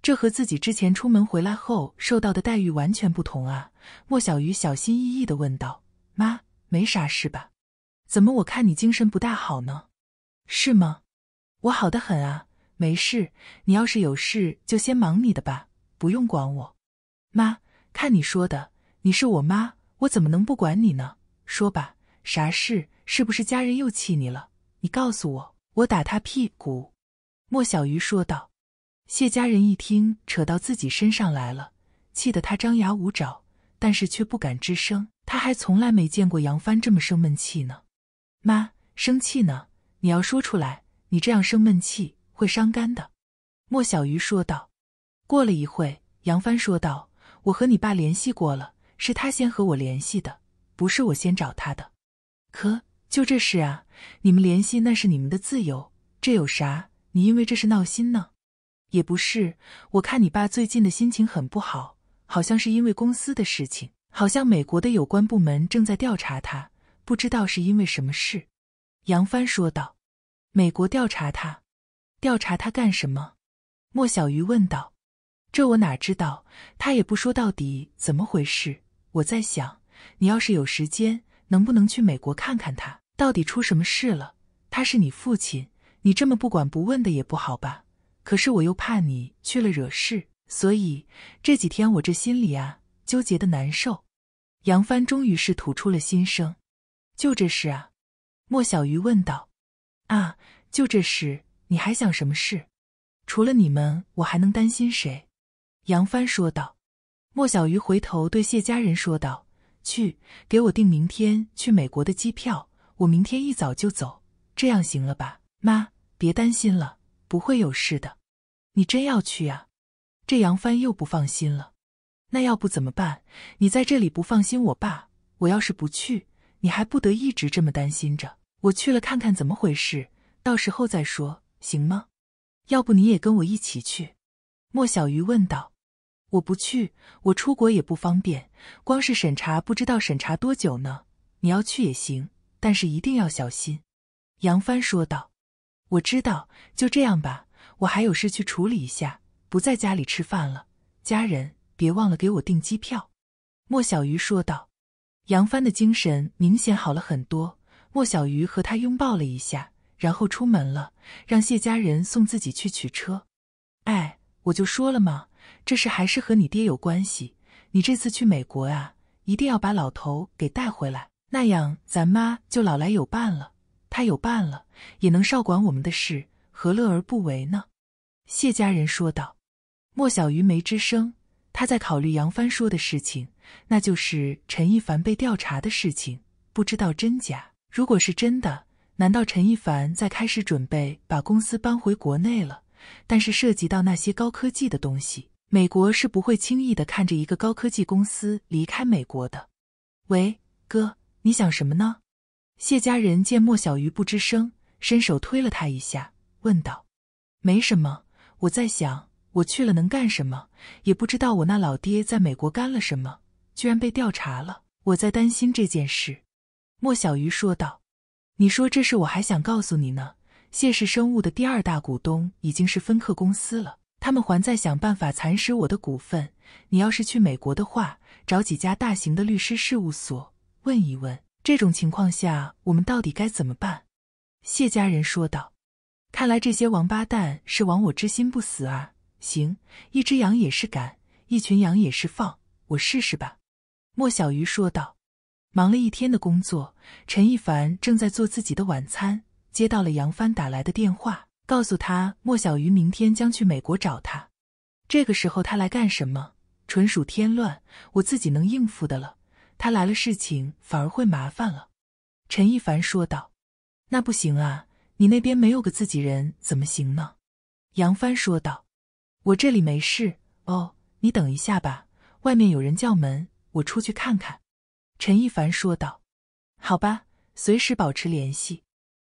这和自己之前出门回来后受到的待遇完全不同啊！莫小鱼小心翼翼地问道：“妈，没啥事吧？怎么我看你精神不大好呢？是吗？我好的很啊，没事。你要是有事就先忙你的吧，不用管我。妈，看你说的，你是我妈，我怎么能不管你呢？说吧，啥事？”是不是家人又气你了？你告诉我，我打他屁股。”莫小鱼说道。谢家人一听扯到自己身上来了，气得他张牙舞爪，但是却不敢吱声。他还从来没见过杨帆这么生闷气呢。妈，生气呢？你要说出来，你这样生闷气会伤肝的。”莫小鱼说道。过了一会，杨帆说道：“我和你爸联系过了，是他先和我联系的，不是我先找他的。”可。就这事啊，你们联系那是你们的自由，这有啥？你因为这事闹心呢？也不是，我看你爸最近的心情很不好，好像是因为公司的事情，好像美国的有关部门正在调查他，不知道是因为什么事。杨帆说道：“美国调查他，调查他干什么？”莫小鱼问道：“这我哪知道？他也不说到底怎么回事。我在想，你要是有时间。”能不能去美国看看他？到底出什么事了？他是你父亲，你这么不管不问的也不好吧？可是我又怕你去了惹事，所以这几天我这心里啊纠结的难受。杨帆终于是吐出了心声：“就这事啊。”莫小鱼问道：“啊，就这事？你还想什么事？除了你们，我还能担心谁？”杨帆说道。莫小鱼回头对谢家人说道。去给我订明天去美国的机票，我明天一早就走，这样行了吧？妈，别担心了，不会有事的。你真要去啊？这杨帆又不放心了。那要不怎么办？你在这里不放心我爸，我要是不去，你还不得一直这么担心着？我去了看看怎么回事，到时候再说，行吗？要不你也跟我一起去？莫小鱼问道。我不去，我出国也不方便。光是审查，不知道审查多久呢。你要去也行，但是一定要小心。”杨帆说道。“我知道，就这样吧。我还有事去处理一下，不在家里吃饭了。家人别忘了给我订机票。”莫小鱼说道。杨帆的精神明显好了很多。莫小鱼和他拥抱了一下，然后出门了，让谢家人送自己去取车。“哎，我就说了嘛。”这事还是和你爹有关系。你这次去美国啊，一定要把老头给带回来，那样咱妈就老来有伴了。他有伴了，也能少管我们的事，何乐而不为呢？谢家人说道。莫小鱼没吱声，他在考虑杨帆说的事情，那就是陈一凡被调查的事情，不知道真假。如果是真的，难道陈一凡在开始准备把公司搬回国内了？但是涉及到那些高科技的东西。美国是不会轻易的看着一个高科技公司离开美国的。喂，哥，你想什么呢？谢家人见莫小鱼不吱声，伸手推了他一下，问道：“没什么，我在想我去了能干什么？也不知道我那老爹在美国干了什么，居然被调查了。我在担心这件事。”莫小鱼说道：“你说这事我还想告诉你呢。谢氏生物的第二大股东已经是芬克公司了。”他们还在想办法蚕食我的股份。你要是去美国的话，找几家大型的律师事务所问一问。这种情况下，我们到底该怎么办？谢家人说道。看来这些王八蛋是亡我之心不死啊！行，一只羊也是赶，一群羊也是放，我试试吧。莫小鱼说道。忙了一天的工作，陈一凡正在做自己的晚餐，接到了杨帆打来的电话。告诉他，莫小鱼明天将去美国找他。这个时候他来干什么？纯属添乱，我自己能应付的了。他来了，事情反而会麻烦了。陈一凡说道：“那不行啊，你那边没有个自己人怎么行呢？”杨帆说道：“我这里没事哦，你等一下吧，外面有人叫门，我出去看看。”陈一凡说道：“好吧，随时保持联系。”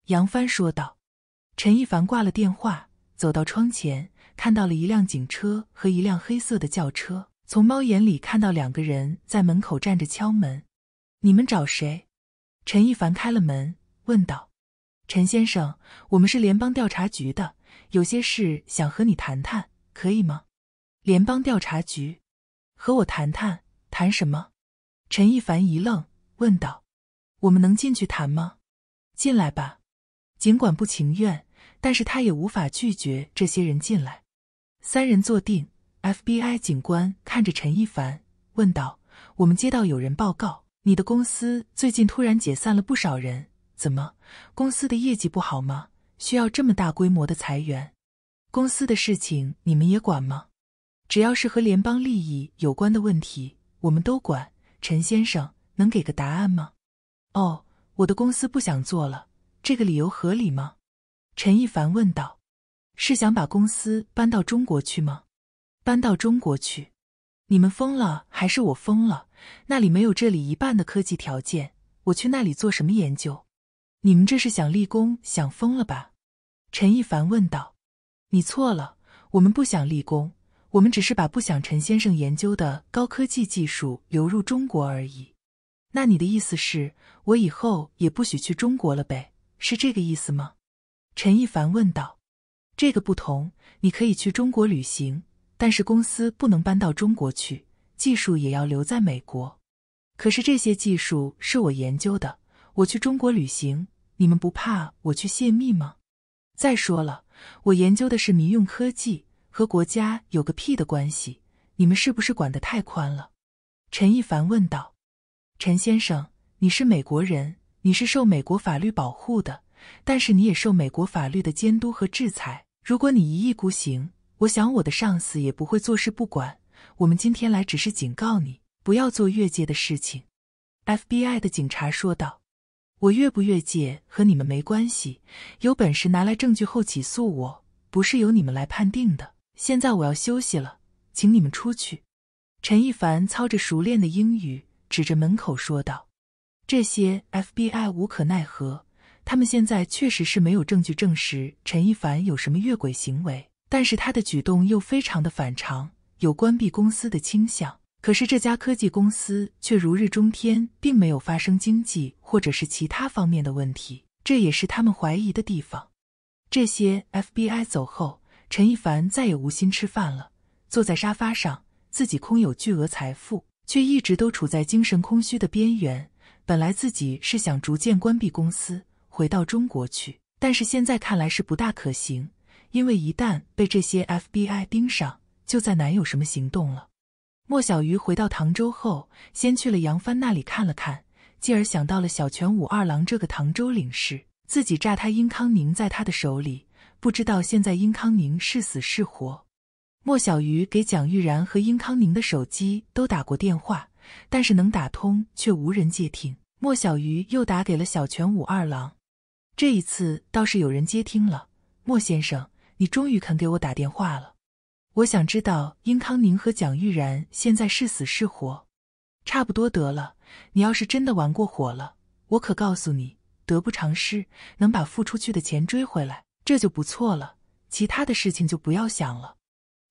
杨帆说道。陈一凡挂了电话，走到窗前，看到了一辆警车和一辆黑色的轿车。从猫眼里看到两个人在门口站着敲门。“你们找谁？”陈一凡开了门，问道。“陈先生，我们是联邦调查局的，有些事想和你谈谈，可以吗？”联邦调查局，和我谈谈，谈什么？陈一凡一愣，问道：“我们能进去谈吗？”“进来吧。”尽管不情愿。但是他也无法拒绝这些人进来。三人坐定，FBI 警官看着陈一凡问道：“我们接到有人报告，你的公司最近突然解散了不少人，怎么？公司的业绩不好吗？需要这么大规模的裁员？公司的事情你们也管吗？只要是和联邦利益有关的问题，我们都管。陈先生，能给个答案吗？”“哦，我的公司不想做了，这个理由合理吗？”陈一凡问道：“是想把公司搬到中国去吗？搬到中国去，你们疯了还是我疯了？那里没有这里一半的科技条件，我去那里做什么研究？你们这是想立功，想疯了吧？”陈一凡问道：“你错了，我们不想立功，我们只是把不想陈先生研究的高科技技术流入中国而已。那你的意思是，我以后也不许去中国了呗？是这个意思吗？”陈一凡问道：“这个不同，你可以去中国旅行，但是公司不能搬到中国去，技术也要留在美国。可是这些技术是我研究的，我去中国旅行，你们不怕我去泄密吗？再说了，我研究的是民用科技，和国家有个屁的关系？你们是不是管得太宽了？”陈一凡问道：“陈先生，你是美国人，你是受美国法律保护的。”但是你也受美国法律的监督和制裁。如果你一意孤行，我想我的上司也不会坐视不管。我们今天来只是警告你，不要做越界的事情。”FBI 的警察说道，“我越不越界和你们没关系，有本事拿来证据后起诉我，不是由你们来判定的。现在我要休息了，请你们出去。”陈一凡操着熟练的英语，指着门口说道：“这些 FBI 无可奈何。”他们现在确实是没有证据证实陈一凡有什么越轨行为，但是他的举动又非常的反常，有关闭公司的倾向。可是这家科技公司却如日中天，并没有发生经济或者是其他方面的问题，这也是他们怀疑的地方。这些 FBI 走后，陈一凡再也无心吃饭了，坐在沙发上，自己空有巨额财富，却一直都处在精神空虚的边缘。本来自己是想逐渐关闭公司。回到中国去，但是现在看来是不大可行，因为一旦被这些 FBI 盯上，就再难有什么行动了。莫小鱼回到唐州后，先去了杨帆那里看了看，继而想到了小泉武二郎这个唐州领事，自己诈他殷康宁在他的手里，不知道现在殷康宁是死是活。莫小鱼给蒋玉然和殷康宁的手机都打过电话，但是能打通却无人接听。莫小鱼又打给了小泉武二郎。这一次倒是有人接听了，莫先生，你终于肯给我打电话了。我想知道殷康宁和蒋玉然现在是死是活。差不多得了，你要是真的玩过火了，我可告诉你，得不偿失，能把付出去的钱追回来这就不错了，其他的事情就不要想了。”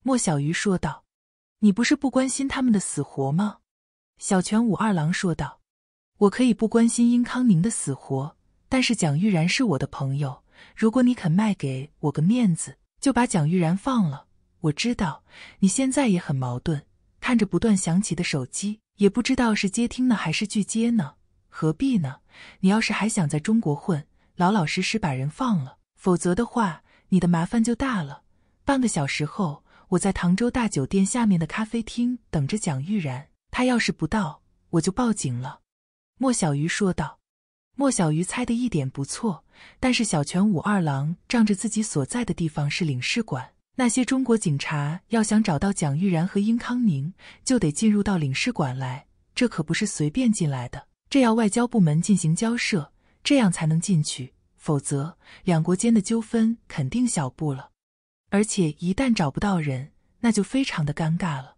莫小鱼说道。“你不是不关心他们的死活吗？”小泉武二郎说道。“我可以不关心殷康宁的死活。”但是蒋玉然是我的朋友，如果你肯卖给我个面子，就把蒋玉然放了。我知道你现在也很矛盾，看着不断响起的手机，也不知道是接听呢还是拒接呢？何必呢？你要是还想在中国混，老老实实把人放了，否则的话，你的麻烦就大了。半个小时后，我在唐州大酒店下面的咖啡厅等着蒋玉然，他要是不到，我就报警了。”莫小鱼说道。莫小鱼猜的一点不错，但是小泉武二郎仗着自己所在的地方是领事馆，那些中国警察要想找到蒋玉然和殷康宁，就得进入到领事馆来。这可不是随便进来的，这要外交部门进行交涉，这样才能进去。否则，两国间的纠纷肯定小不了。而且一旦找不到人，那就非常的尴尬了。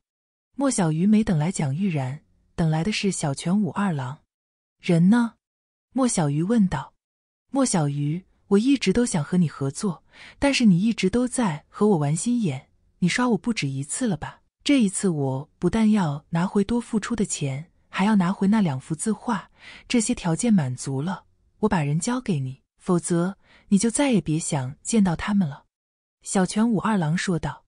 莫小鱼没等来蒋玉然，等来的是小泉武二郎。人呢？莫小鱼问道：“莫小鱼，我一直都想和你合作，但是你一直都在和我玩心眼。你刷我不止一次了吧？这一次，我不但要拿回多付出的钱，还要拿回那两幅字画。这些条件满足了，我把人交给你；否则，你就再也别想见到他们了。”小泉武二郎说道。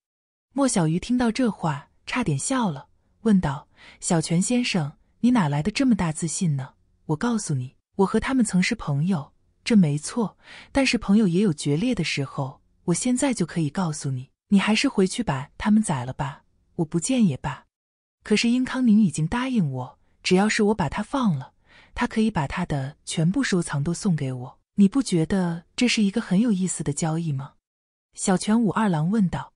莫小鱼听到这话，差点笑了，问道：“小泉先生，你哪来的这么大自信呢？我告诉你。”我和他们曾是朋友，这没错。但是朋友也有决裂的时候。我现在就可以告诉你，你还是回去把他们宰了吧。我不见也罢。可是殷康宁已经答应我，只要是我把他放了，他可以把他的全部收藏都送给我。你不觉得这是一个很有意思的交易吗？小泉武二郎问道。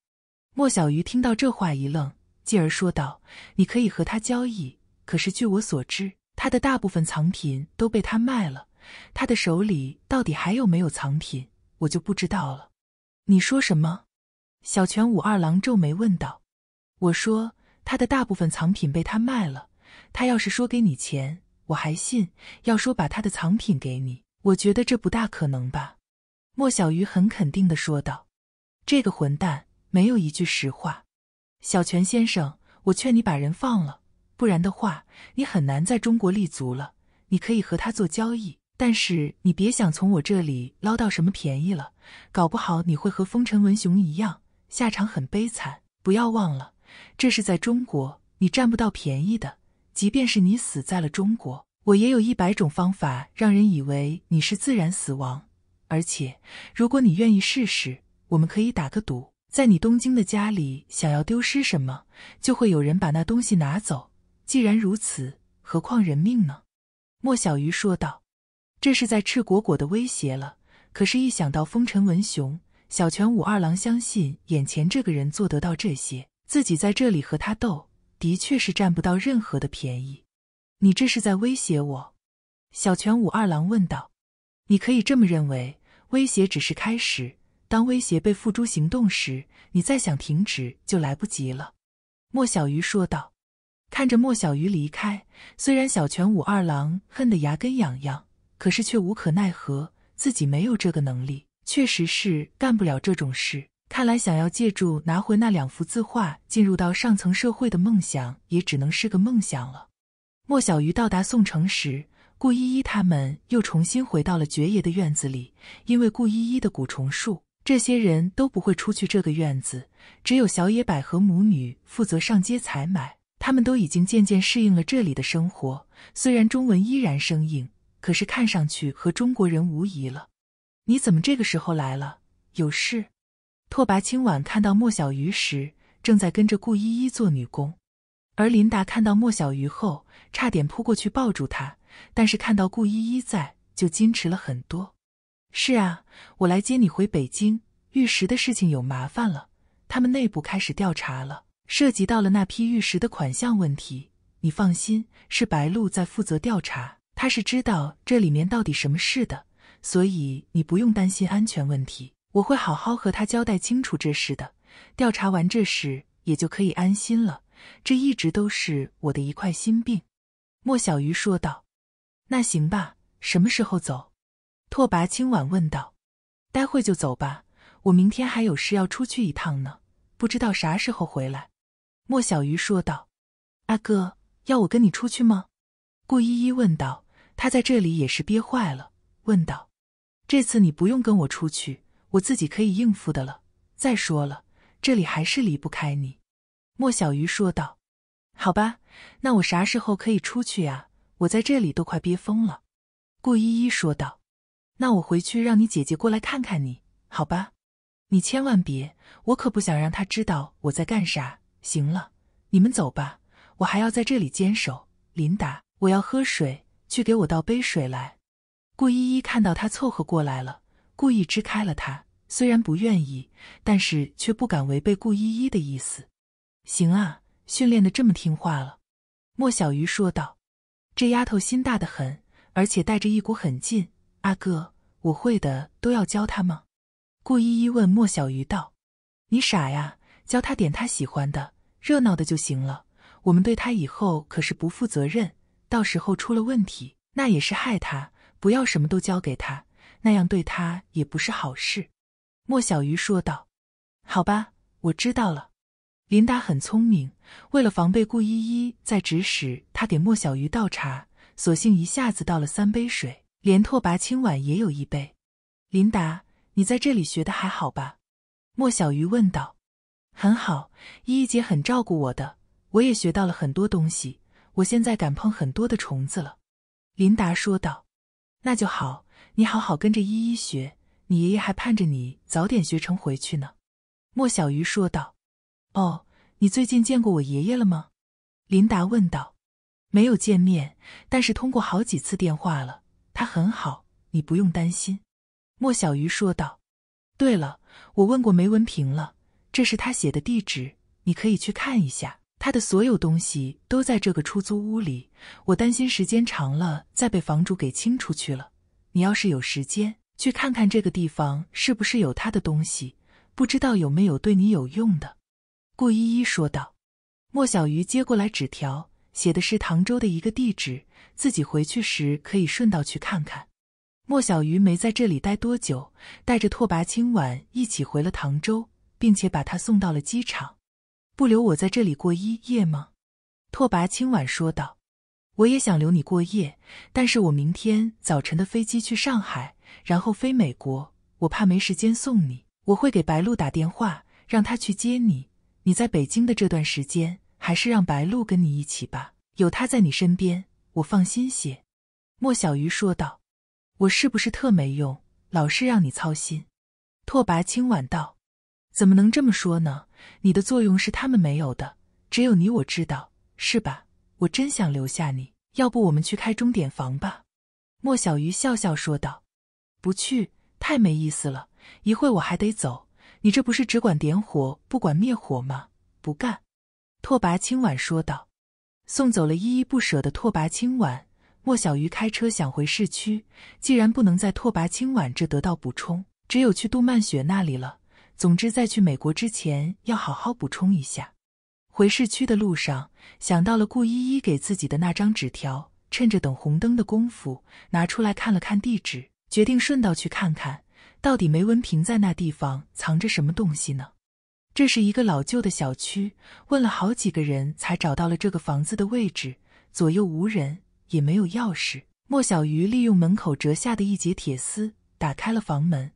莫小鱼听到这话一愣，继而说道：“你可以和他交易，可是据我所知。”他的大部分藏品都被他卖了，他的手里到底还有没有藏品，我就不知道了。你说什么？小泉武二郎皱眉问道。我说他的大部分藏品被他卖了，他要是说给你钱，我还信；要说把他的藏品给你，我觉得这不大可能吧。莫小鱼很肯定的说道。这个混蛋没有一句实话。小泉先生，我劝你把人放了。不然的话，你很难在中国立足了。你可以和他做交易，但是你别想从我这里捞到什么便宜了。搞不好你会和风尘文雄一样，下场很悲惨。不要忘了，这是在中国，你占不到便宜的。即便是你死在了中国，我也有一百种方法让人以为你是自然死亡。而且，如果你愿意试试，我们可以打个赌，在你东京的家里，想要丢失什么，就会有人把那东西拿走。既然如此，何况人命呢？莫小鱼说道：“这是在赤果果的威胁了。”可是，一想到风尘文雄、小泉武二郎，相信眼前这个人做得到这些，自己在这里和他斗，的确是占不到任何的便宜。你这是在威胁我？”小泉武二郎问道。“你可以这么认为，威胁只是开始。当威胁被付诸行动时，你再想停止就来不及了。”莫小鱼说道。看着莫小鱼离开，虽然小泉武二郎恨得牙根痒痒，可是却无可奈何，自己没有这个能力，确实是干不了这种事。看来，想要借助拿回那两幅字画，进入到上层社会的梦想，也只能是个梦想了。莫小鱼到达宋城时，顾依依他们又重新回到了爵爷的院子里，因为顾依依的蛊虫术，这些人都不会出去这个院子，只有小野百合母女负责上街采买。他们都已经渐渐适应了这里的生活，虽然中文依然生硬，可是看上去和中国人无疑了。你怎么这个时候来了？有事？拓跋清婉看到莫小鱼时，正在跟着顾依依做女工，而琳达看到莫小鱼后，差点扑过去抱住她，但是看到顾依依在，就矜持了很多。是啊，我来接你回北京。玉石的事情有麻烦了，他们内部开始调查了。涉及到了那批玉石的款项问题，你放心，是白露在负责调查，她是知道这里面到底什么事的，所以你不用担心安全问题。我会好好和他交代清楚这事的，调查完这事也就可以安心了。这一直都是我的一块心病。”莫小鱼说道。“那行吧，什么时候走？”拓跋清婉问道。“待会就走吧，我明天还有事要出去一趟呢，不知道啥时候回来。”莫小鱼说道：“阿哥，要我跟你出去吗？”顾依依问道。他在这里也是憋坏了，问道：“这次你不用跟我出去，我自己可以应付的了。再说了，这里还是离不开你。”莫小鱼说道：“好吧，那我啥时候可以出去呀？我在这里都快憋疯了。”顾依依说道：“那我回去让你姐姐过来看看你，好吧？你千万别，我可不想让她知道我在干啥。”行了，你们走吧，我还要在这里坚守。琳达，我要喝水，去给我倒杯水来。顾依依看到他凑合过来了，故意支开了他。虽然不愿意，但是却不敢违背顾依依的意思。行啊，训练的这么听话了。莫小鱼说道：“这丫头心大的很，而且带着一股狠劲。”阿哥，我会的都要教她吗？顾依依问莫小鱼道：“你傻呀，教她点她喜欢的。”热闹的就行了，我们对他以后可是不负责任，到时候出了问题，那也是害他。不要什么都交给他，那样对他也不是好事。”莫小鱼说道。“好吧，我知道了。”琳达很聪明，为了防备顾依依在指使他给莫小鱼倒茶，索性一下子倒了三杯水，连拓跋清婉也有一杯。“琳达，你在这里学的还好吧？”莫小鱼问道。很好，依依姐很照顾我的，我也学到了很多东西。我现在敢碰很多的虫子了。”琳达说道。“那就好，你好好跟着依依学，你爷爷还盼着你早点学成回去呢。”莫小鱼说道。“哦，你最近见过我爷爷了吗？”琳达问道。“没有见面，但是通过好几次电话了，他很好，你不用担心。”莫小鱼说道。“对了，我问过梅文平了。”这是他写的地址，你可以去看一下。他的所有东西都在这个出租屋里，我担心时间长了再被房主给清出去了。你要是有时间，去看看这个地方是不是有他的东西，不知道有没有对你有用的。”顾依依说道。莫小鱼接过来纸条，写的是唐州的一个地址，自己回去时可以顺道去看看。莫小鱼没在这里待多久，带着拓跋清婉一起回了唐州。并且把他送到了机场，不留我在这里过一夜吗？拓跋清婉说道：“我也想留你过夜，但是我明天早晨的飞机去上海，然后飞美国，我怕没时间送你。我会给白露打电话，让他去接你。你在北京的这段时间，还是让白露跟你一起吧，有他在你身边，我放心些。”莫小鱼说道：“我是不是特没用，老是让你操心？”拓跋清婉道。怎么能这么说呢？你的作用是他们没有的，只有你我知道，是吧？我真想留下你，要不我们去开钟点房吧。”莫小鱼笑笑说道，“不去，太没意思了。一会我还得走，你这不是只管点火不管灭火吗？不干。”拓跋清婉说道。送走了依依不舍的拓跋清婉，莫小鱼开车想回市区。既然不能在拓跋清婉这得到补充，只有去杜曼雪那里了。总之，在去美国之前要好好补充一下。回市区的路上，想到了顾依依给自己的那张纸条，趁着等红灯的功夫拿出来看了看地址，决定顺道去看看，到底梅文平在那地方藏着什么东西呢？这是一个老旧的小区，问了好几个人才找到了这个房子的位置。左右无人，也没有钥匙，莫小鱼利用门口折下的一截铁丝打开了房门。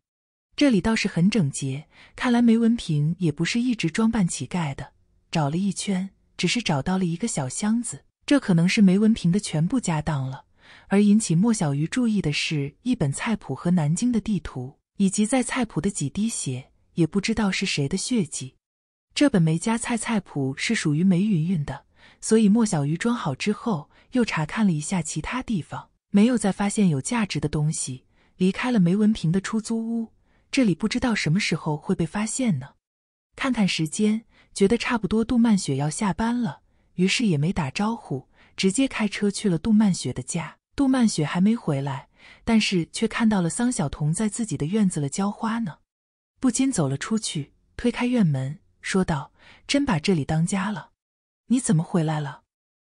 这里倒是很整洁，看来梅文平也不是一直装扮乞丐的。找了一圈，只是找到了一个小箱子，这可能是梅文平的全部家当了。而引起莫小鱼注意的是，一本菜谱和南京的地图，以及在菜谱的几滴血，也不知道是谁的血迹。这本梅家菜菜谱是属于梅云云的，所以莫小鱼装好之后，又查看了一下其他地方，没有再发现有价值的东西，离开了梅文平的出租屋。这里不知道什么时候会被发现呢？看看时间，觉得差不多杜曼雪要下班了，于是也没打招呼，直接开车去了杜曼雪的家。杜曼雪还没回来，但是却看到了桑小彤在自己的院子里浇花呢，不禁走了出去，推开院门说道：“真把这里当家了，你怎么回来了？”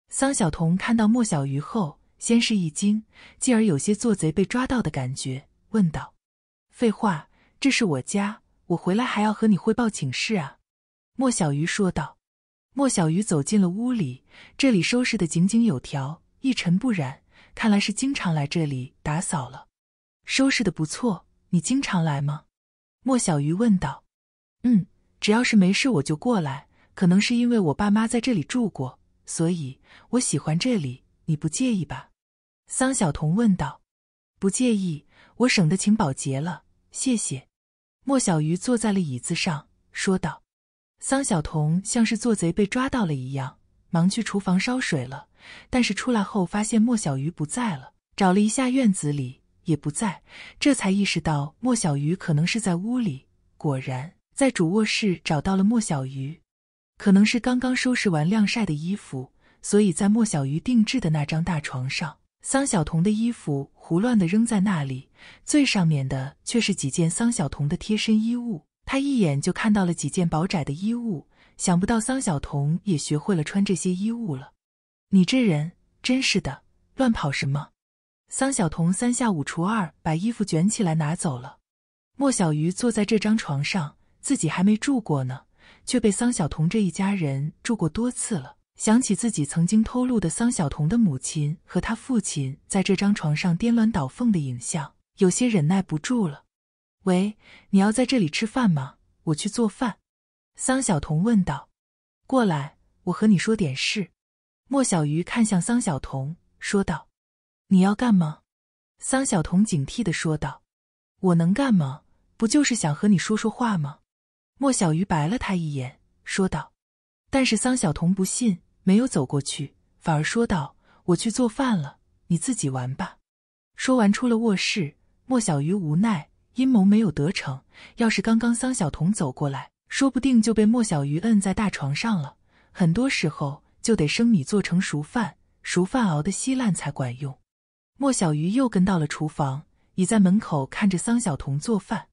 桑小彤看到莫小鱼后，先是一惊，继而有些做贼被抓到的感觉，问道：“废话。”这是我家，我回来还要和你汇报请示啊。”莫小鱼说道。莫小鱼走进了屋里，这里收拾的井井有条，一尘不染，看来是经常来这里打扫了。收拾的不错，你经常来吗？”莫小鱼问道。“嗯，只要是没事我就过来。可能是因为我爸妈在这里住过，所以我喜欢这里，你不介意吧？”桑晓彤问道。“不介意，我省得请保洁了，谢谢。”莫小鱼坐在了椅子上，说道：“桑小彤像是做贼被抓到了一样，忙去厨房烧水了。但是出来后发现莫小鱼不在了，找了一下院子里也不在，这才意识到莫小鱼可能是在屋里。果然，在主卧室找到了莫小鱼，可能是刚刚收拾完晾晒的衣服，所以在莫小鱼定制的那张大床上。”桑小童的衣服胡乱地扔在那里，最上面的却是几件桑小童的贴身衣物。他一眼就看到了几件薄窄的衣物，想不到桑小童也学会了穿这些衣物了。你这人真是的，乱跑什么？桑小童三下五除二把衣服卷起来拿走了。莫小鱼坐在这张床上，自己还没住过呢，却被桑小童这一家人住过多次了。想起自己曾经偷录的桑小彤的母亲和他父亲在这张床上颠鸾倒凤的影像，有些忍耐不住了。喂，你要在这里吃饭吗？我去做饭。桑小彤问道。过来，我和你说点事。莫小鱼看向桑小彤，说道。你要干嘛？桑小彤警惕的说道。我能干嘛？不就是想和你说说话吗？莫小鱼白了他一眼说道。但是桑小彤不信。没有走过去，反而说道：“我去做饭了，你自己玩吧。”说完，出了卧室。莫小鱼无奈，阴谋没有得逞。要是刚刚桑小彤走过来，说不定就被莫小鱼摁在大床上了。很多时候就得生米做成熟饭，熟饭熬得稀烂才管用。莫小鱼又跟到了厨房，倚在门口看着桑小彤做饭。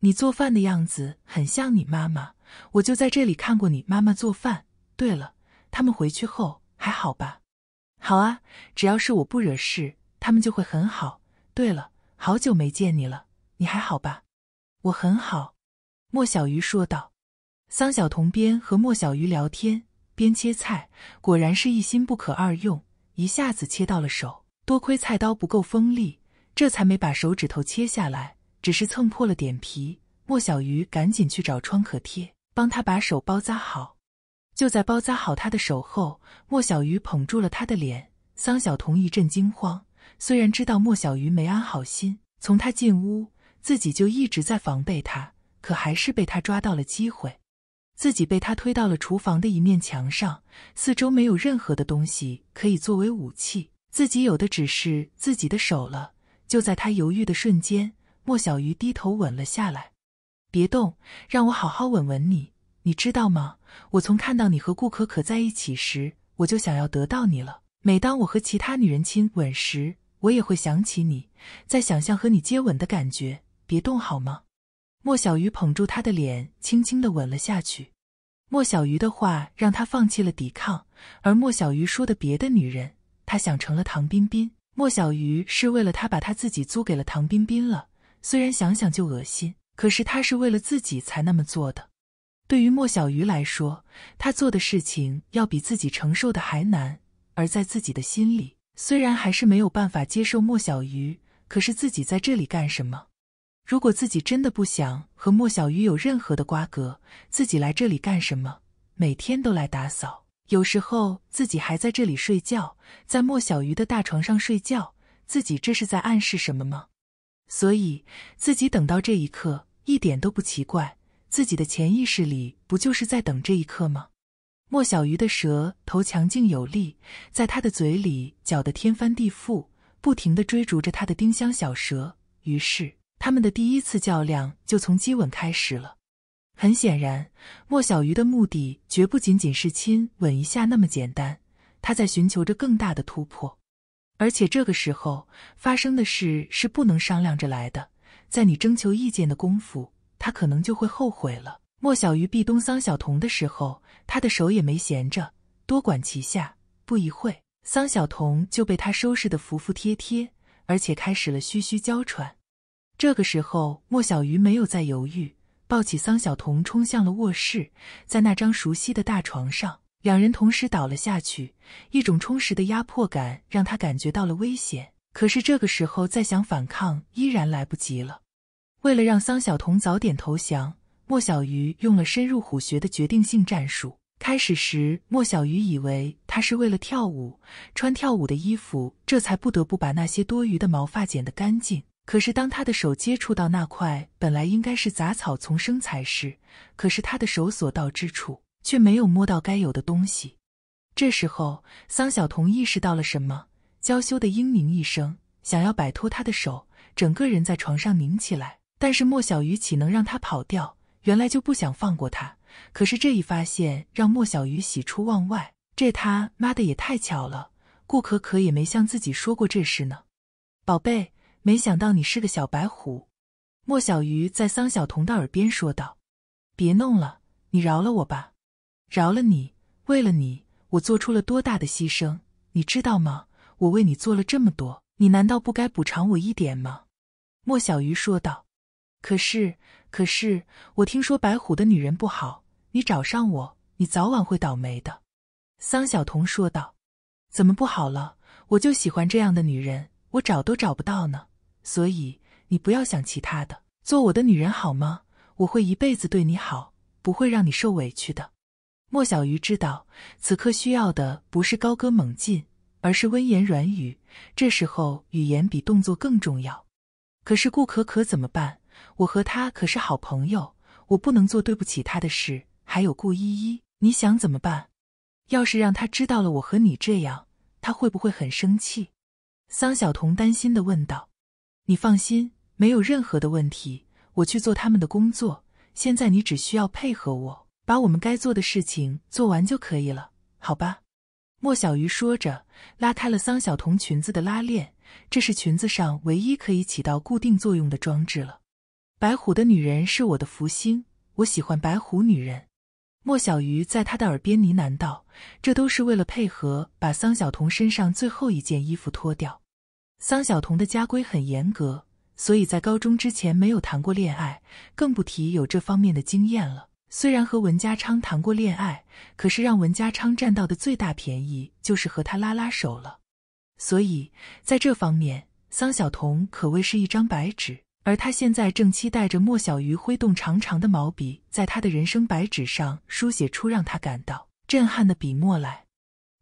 你做饭的样子很像你妈妈，我就在这里看过你妈妈做饭。对了。他们回去后还好吧？好啊，只要是我不惹事，他们就会很好。对了，好久没见你了，你还好吧？我很好。”莫小鱼说道。桑小彤边和莫小鱼聊天边切菜，果然是一心不可二用，一下子切到了手。多亏菜刀不够锋利，这才没把手指头切下来，只是蹭破了点皮。莫小鱼赶紧去找创可贴，帮他把手包扎好。就在包扎好他的手后，莫小鱼捧住了他的脸。桑小桐一阵惊慌，虽然知道莫小鱼没安好心，从他进屋自己就一直在防备他，可还是被他抓到了机会。自己被他推到了厨房的一面墙上，四周没有任何的东西可以作为武器，自己有的只是自己的手了。就在他犹豫的瞬间，莫小鱼低头吻了下来。“别动，让我好好吻吻你，你知道吗？”我从看到你和顾可可在一起时，我就想要得到你了。每当我和其他女人亲吻时，我也会想起你，在想象和你接吻的感觉。别动，好吗？莫小鱼捧住他的脸，轻轻的吻了下去。莫小鱼的话让他放弃了抵抗，而莫小鱼说的别的女人，他想成了唐彬彬。莫小鱼是为了他，把他自己租给了唐彬彬了。虽然想想就恶心，可是他是为了自己才那么做的。对于莫小鱼来说，他做的事情要比自己承受的还难。而在自己的心里，虽然还是没有办法接受莫小鱼，可是自己在这里干什么？如果自己真的不想和莫小鱼有任何的瓜葛，自己来这里干什么？每天都来打扫，有时候自己还在这里睡觉，在莫小鱼的大床上睡觉，自己这是在暗示什么吗？所以自己等到这一刻一点都不奇怪。自己的潜意识里不就是在等这一刻吗？莫小鱼的蛇头强劲有力，在他的嘴里搅得天翻地覆，不停地追逐着他的丁香小蛇。于是，他们的第一次较量就从接吻开始了。很显然，莫小鱼的目的绝不仅仅是亲吻一下那么简单，他在寻求着更大的突破。而且，这个时候发生的事是不能商量着来的，在你征求意见的功夫。他可能就会后悔了。莫小鱼壁咚桑小彤的时候，他的手也没闲着，多管齐下。不一会桑小彤就被他收拾的服服帖帖，而且开始了嘘嘘娇喘。这个时候，莫小鱼没有再犹豫，抱起桑小彤冲向了卧室，在那张熟悉的大床上，两人同时倒了下去。一种充实的压迫感让他感觉到了危险，可是这个时候再想反抗，依然来不及了。为了让桑小童早点投降，莫小鱼用了深入虎穴的决定性战术。开始时，莫小鱼以为他是为了跳舞，穿跳舞的衣服，这才不得不把那些多余的毛发剪得干净。可是，当他的手接触到那块本来应该是杂草丛生才是，可是他的手所到之处却没有摸到该有的东西。这时候，桑小童意识到了什么，娇羞的嘤咛一声，想要摆脱他的手，整个人在床上拧起来。但是莫小鱼岂能让他跑掉？原来就不想放过他。可是这一发现让莫小鱼喜出望外，这他妈的也太巧了！顾可可也没向自己说过这事呢。宝贝，没想到你是个小白虎。”莫小鱼在桑小彤的耳边说道，“别弄了，你饶了我吧，饶了你！为了你，我做出了多大的牺牲，你知道吗？我为你做了这么多，你难道不该补偿我一点吗？”莫小鱼说道。可是，可是，我听说白虎的女人不好，你找上我，你早晚会倒霉的。”桑小彤说道。“怎么不好了？我就喜欢这样的女人，我找都找不到呢。所以你不要想其他的，做我的女人好吗？我会一辈子对你好，不会让你受委屈的。”莫小鱼知道，此刻需要的不是高歌猛进，而是温言软语。这时候，语言比动作更重要。可是顾可可怎么办？我和他可是好朋友，我不能做对不起他的事。还有顾依依，你想怎么办？要是让他知道了我和你这样，他会不会很生气？桑小彤担心地问道。你放心，没有任何的问题，我去做他们的工作。现在你只需要配合我，把我们该做的事情做完就可以了，好吧？莫小鱼说着，拉开了桑小彤裙子的拉链，这是裙子上唯一可以起到固定作用的装置了。白虎的女人是我的福星，我喜欢白虎女人。莫小鱼在他的耳边呢喃道：“这都是为了配合，把桑晓彤身上最后一件衣服脱掉。”桑晓彤的家规很严格，所以在高中之前没有谈过恋爱，更不提有这方面的经验了。虽然和文家昌谈过恋爱，可是让文家昌占到的最大便宜就是和他拉拉手了。所以在这方面，桑小彤可谓是一张白纸。而他现在正期待着莫小鱼挥动长长的毛笔，在他的人生白纸上书写出让他感到震撼的笔墨来，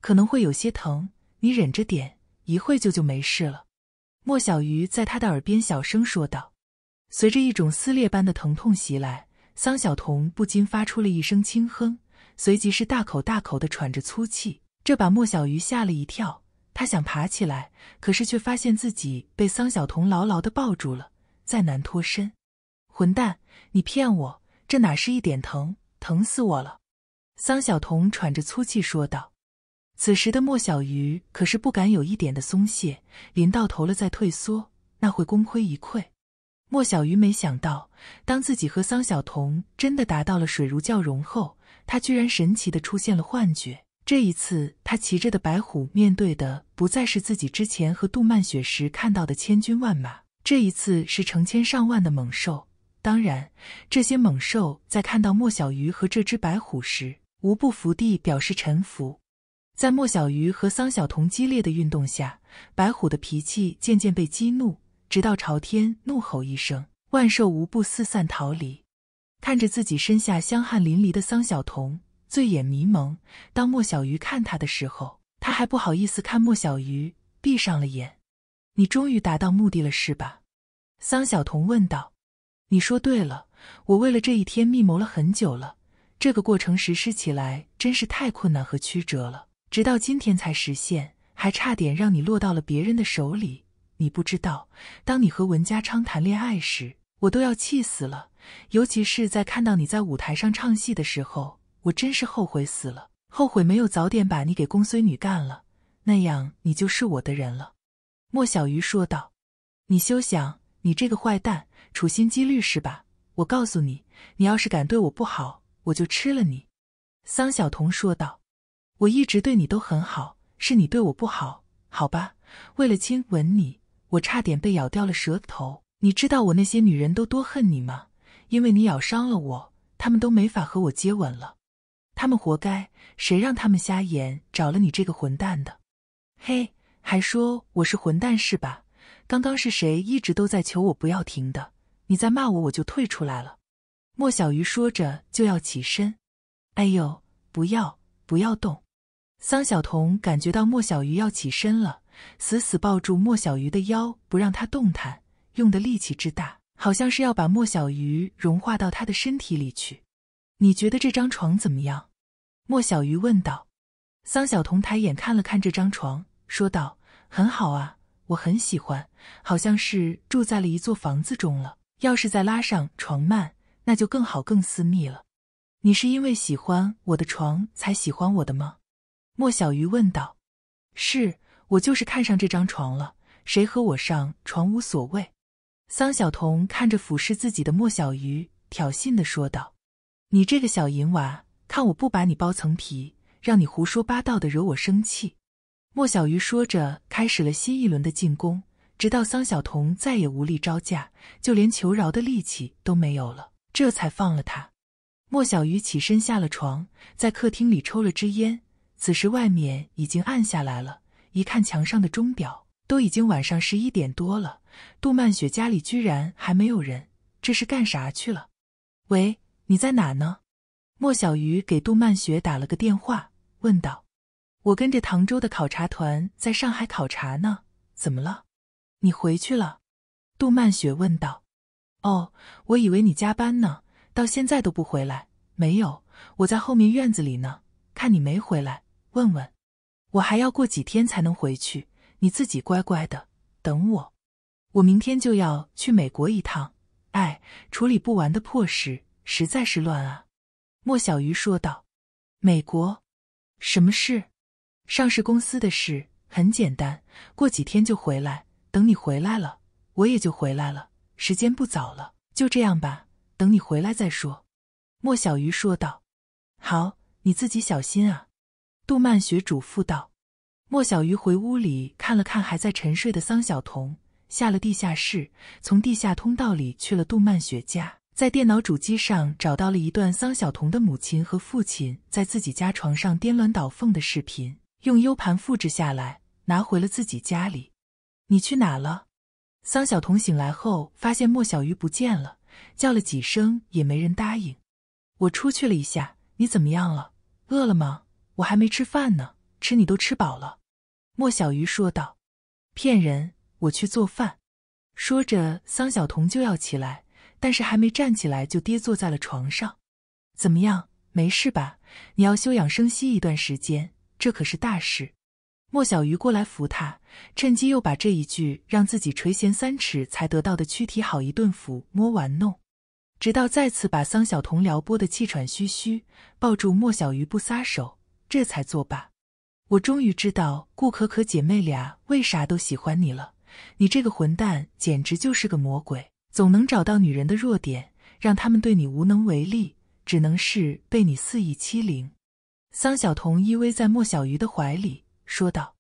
可能会有些疼，你忍着点，一会就就没事了。”莫小鱼在他的耳边小声说道。随着一种撕裂般的疼痛袭来，桑小彤不禁发出了一声轻哼，随即是大口大口的喘着粗气。这把莫小鱼吓了一跳，他想爬起来，可是却发现自己被桑小彤牢牢的抱住了。再难脱身，混蛋，你骗我！这哪是一点疼，疼死我了！桑小童喘着粗气说道。此时的莫小鱼可是不敢有一点的松懈，临到头了再退缩，那会功亏一篑。莫小鱼没想到，当自己和桑小童真的达到了水如交融后，他居然神奇的出现了幻觉。这一次，他骑着的白虎面对的不再是自己之前和杜曼雪时看到的千军万马。这一次是成千上万的猛兽，当然，这些猛兽在看到莫小鱼和这只白虎时，无不伏地表示臣服。在莫小鱼和桑小童激烈的运动下，白虎的脾气渐渐被激怒，直到朝天怒吼一声，万兽无不四散逃离。看着自己身下香汗淋漓的桑小童，醉眼迷蒙。当莫小鱼看他的时候，他还不好意思看莫小鱼，闭上了眼。你终于达到目的了，是吧？桑小童问道。“你说对了，我为了这一天密谋了很久了。这个过程实施起来真是太困难和曲折了，直到今天才实现，还差点让你落到了别人的手里。你不知道，当你和文家昌谈恋爱时，我都要气死了。尤其是在看到你在舞台上唱戏的时候，我真是后悔死了，后悔没有早点把你给公孙女干了，那样你就是我的人了。”莫小鱼说道：“你休想！你这个坏蛋，处心积虑是吧？我告诉你，你要是敢对我不好，我就吃了你。”桑小彤说道：“我一直对你都很好，是你对我不好，好吧？为了亲吻你，我差点被咬掉了舌头。你知道我那些女人都多恨你吗？因为你咬伤了我，她们都没法和我接吻了。她们活该，谁让他们瞎眼找了你这个混蛋的？嘿！”还说我是混蛋是吧？刚刚是谁一直都在求我不要停的？你在骂我，我就退出来了。莫小鱼说着就要起身，哎呦，不要，不要动！桑小彤感觉到莫小鱼要起身了，死死抱住莫小鱼的腰，不让他动弹，用的力气之大，好像是要把莫小鱼融化到他的身体里去。你觉得这张床怎么样？莫小鱼问道。桑小彤抬眼看了看这张床。说道：“很好啊，我很喜欢，好像是住在了一座房子中了。要是再拉上床幔，那就更好、更私密了。”“你是因为喜欢我的床才喜欢我的吗？”莫小鱼问道。“是我，就是看上这张床了。谁和我上床无所谓。”桑小彤看着俯视自己的莫小鱼，挑衅地说道：“你这个小淫娃，看我不把你剥层皮，让你胡说八道的惹我生气。”莫小鱼说着，开始了新一轮的进攻，直到桑小彤再也无力招架，就连求饶的力气都没有了，这才放了他。莫小鱼起身下了床，在客厅里抽了支烟。此时外面已经暗下来了，一看墙上的钟表，都已经晚上十一点多了。杜曼雪家里居然还没有人，这是干啥去了？喂，你在哪呢？莫小鱼给杜曼雪打了个电话，问道。我跟着唐州的考察团在上海考察呢，怎么了？你回去了？杜曼雪问道。哦，我以为你加班呢，到现在都不回来。没有，我在后面院子里呢，看你没回来，问问。我还要过几天才能回去，你自己乖乖的等我。我明天就要去美国一趟，哎，处理不完的破事，实在是乱啊。莫小鱼说道。美国？什么事？上市公司的事很简单，过几天就回来。等你回来了，我也就回来了。时间不早了，就这样吧，等你回来再说。”莫小鱼说道。“好，你自己小心啊。”杜曼雪嘱咐道。莫小鱼回屋里看了看还在沉睡的桑小彤，下了地下室，从地下通道里去了杜曼雪家，在电脑主机上找到了一段桑小彤的母亲和父亲在自己家床上颠鸾倒凤的视频。用 U 盘复制下来，拿回了自己家里。你去哪了？桑小彤醒来后发现莫小鱼不见了，叫了几声也没人答应。我出去了一下，你怎么样了？饿了吗？我还没吃饭呢。吃你都吃饱了。莫小鱼说道：“骗人，我去做饭。”说着，桑小彤就要起来，但是还没站起来就跌坐在了床上。怎么样？没事吧？你要休养生息一段时间。这可是大事。莫小鱼过来扶他，趁机又把这一句让自己垂涎三尺才得到的躯体好一顿抚摸玩弄，直到再次把桑小彤撩拨得气喘吁吁，抱住莫小鱼不撒手，这才作罢。我终于知道顾可可姐妹俩为啥都喜欢你了。你这个混蛋，简直就是个魔鬼，总能找到女人的弱点，让她们对你无能为力，只能是被你肆意欺凌。桑小彤依偎在莫小鱼的怀里，说道：“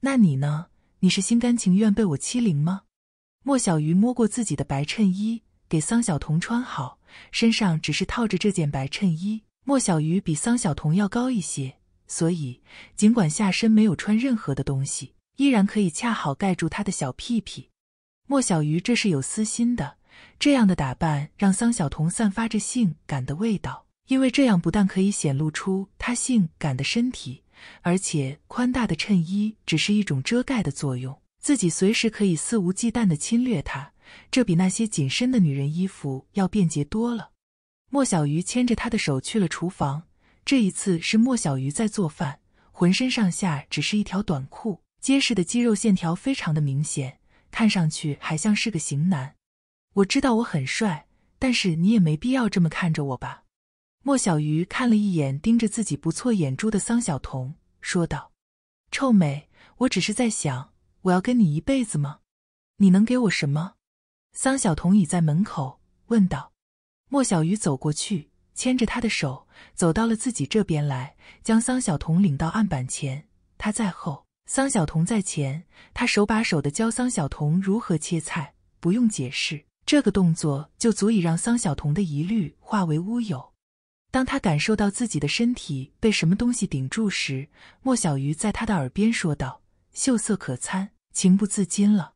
那你呢？你是心甘情愿被我欺凌吗？”莫小鱼摸过自己的白衬衣，给桑小彤穿好，身上只是套着这件白衬衣。莫小鱼比桑小彤要高一些，所以尽管下身没有穿任何的东西，依然可以恰好盖住他的小屁屁。莫小鱼这是有私心的，这样的打扮让桑小彤散发着性感的味道。因为这样不但可以显露出她性感的身体，而且宽大的衬衣只是一种遮盖的作用，自己随时可以肆无忌惮地侵略她，这比那些紧身的女人衣服要便捷多了。莫小鱼牵着她的手去了厨房，这一次是莫小鱼在做饭，浑身上下只是一条短裤，结实的肌肉线条非常的明显，看上去还像是个型男。我知道我很帅，但是你也没必要这么看着我吧。莫小鱼看了一眼盯着自己不错眼珠的桑小彤，说道：“臭美，我只是在想，我要跟你一辈子吗？你能给我什么？”桑小彤倚在门口问道。莫小鱼走过去，牵着他的手，走到了自己这边来，将桑小彤领到案板前。他在后，桑小彤在前，他手把手的教桑小彤如何切菜，不用解释，这个动作就足以让桑小彤的疑虑化为乌有。当他感受到自己的身体被什么东西顶住时，莫小鱼在他的耳边说道：“秀色可餐，情不自禁了。”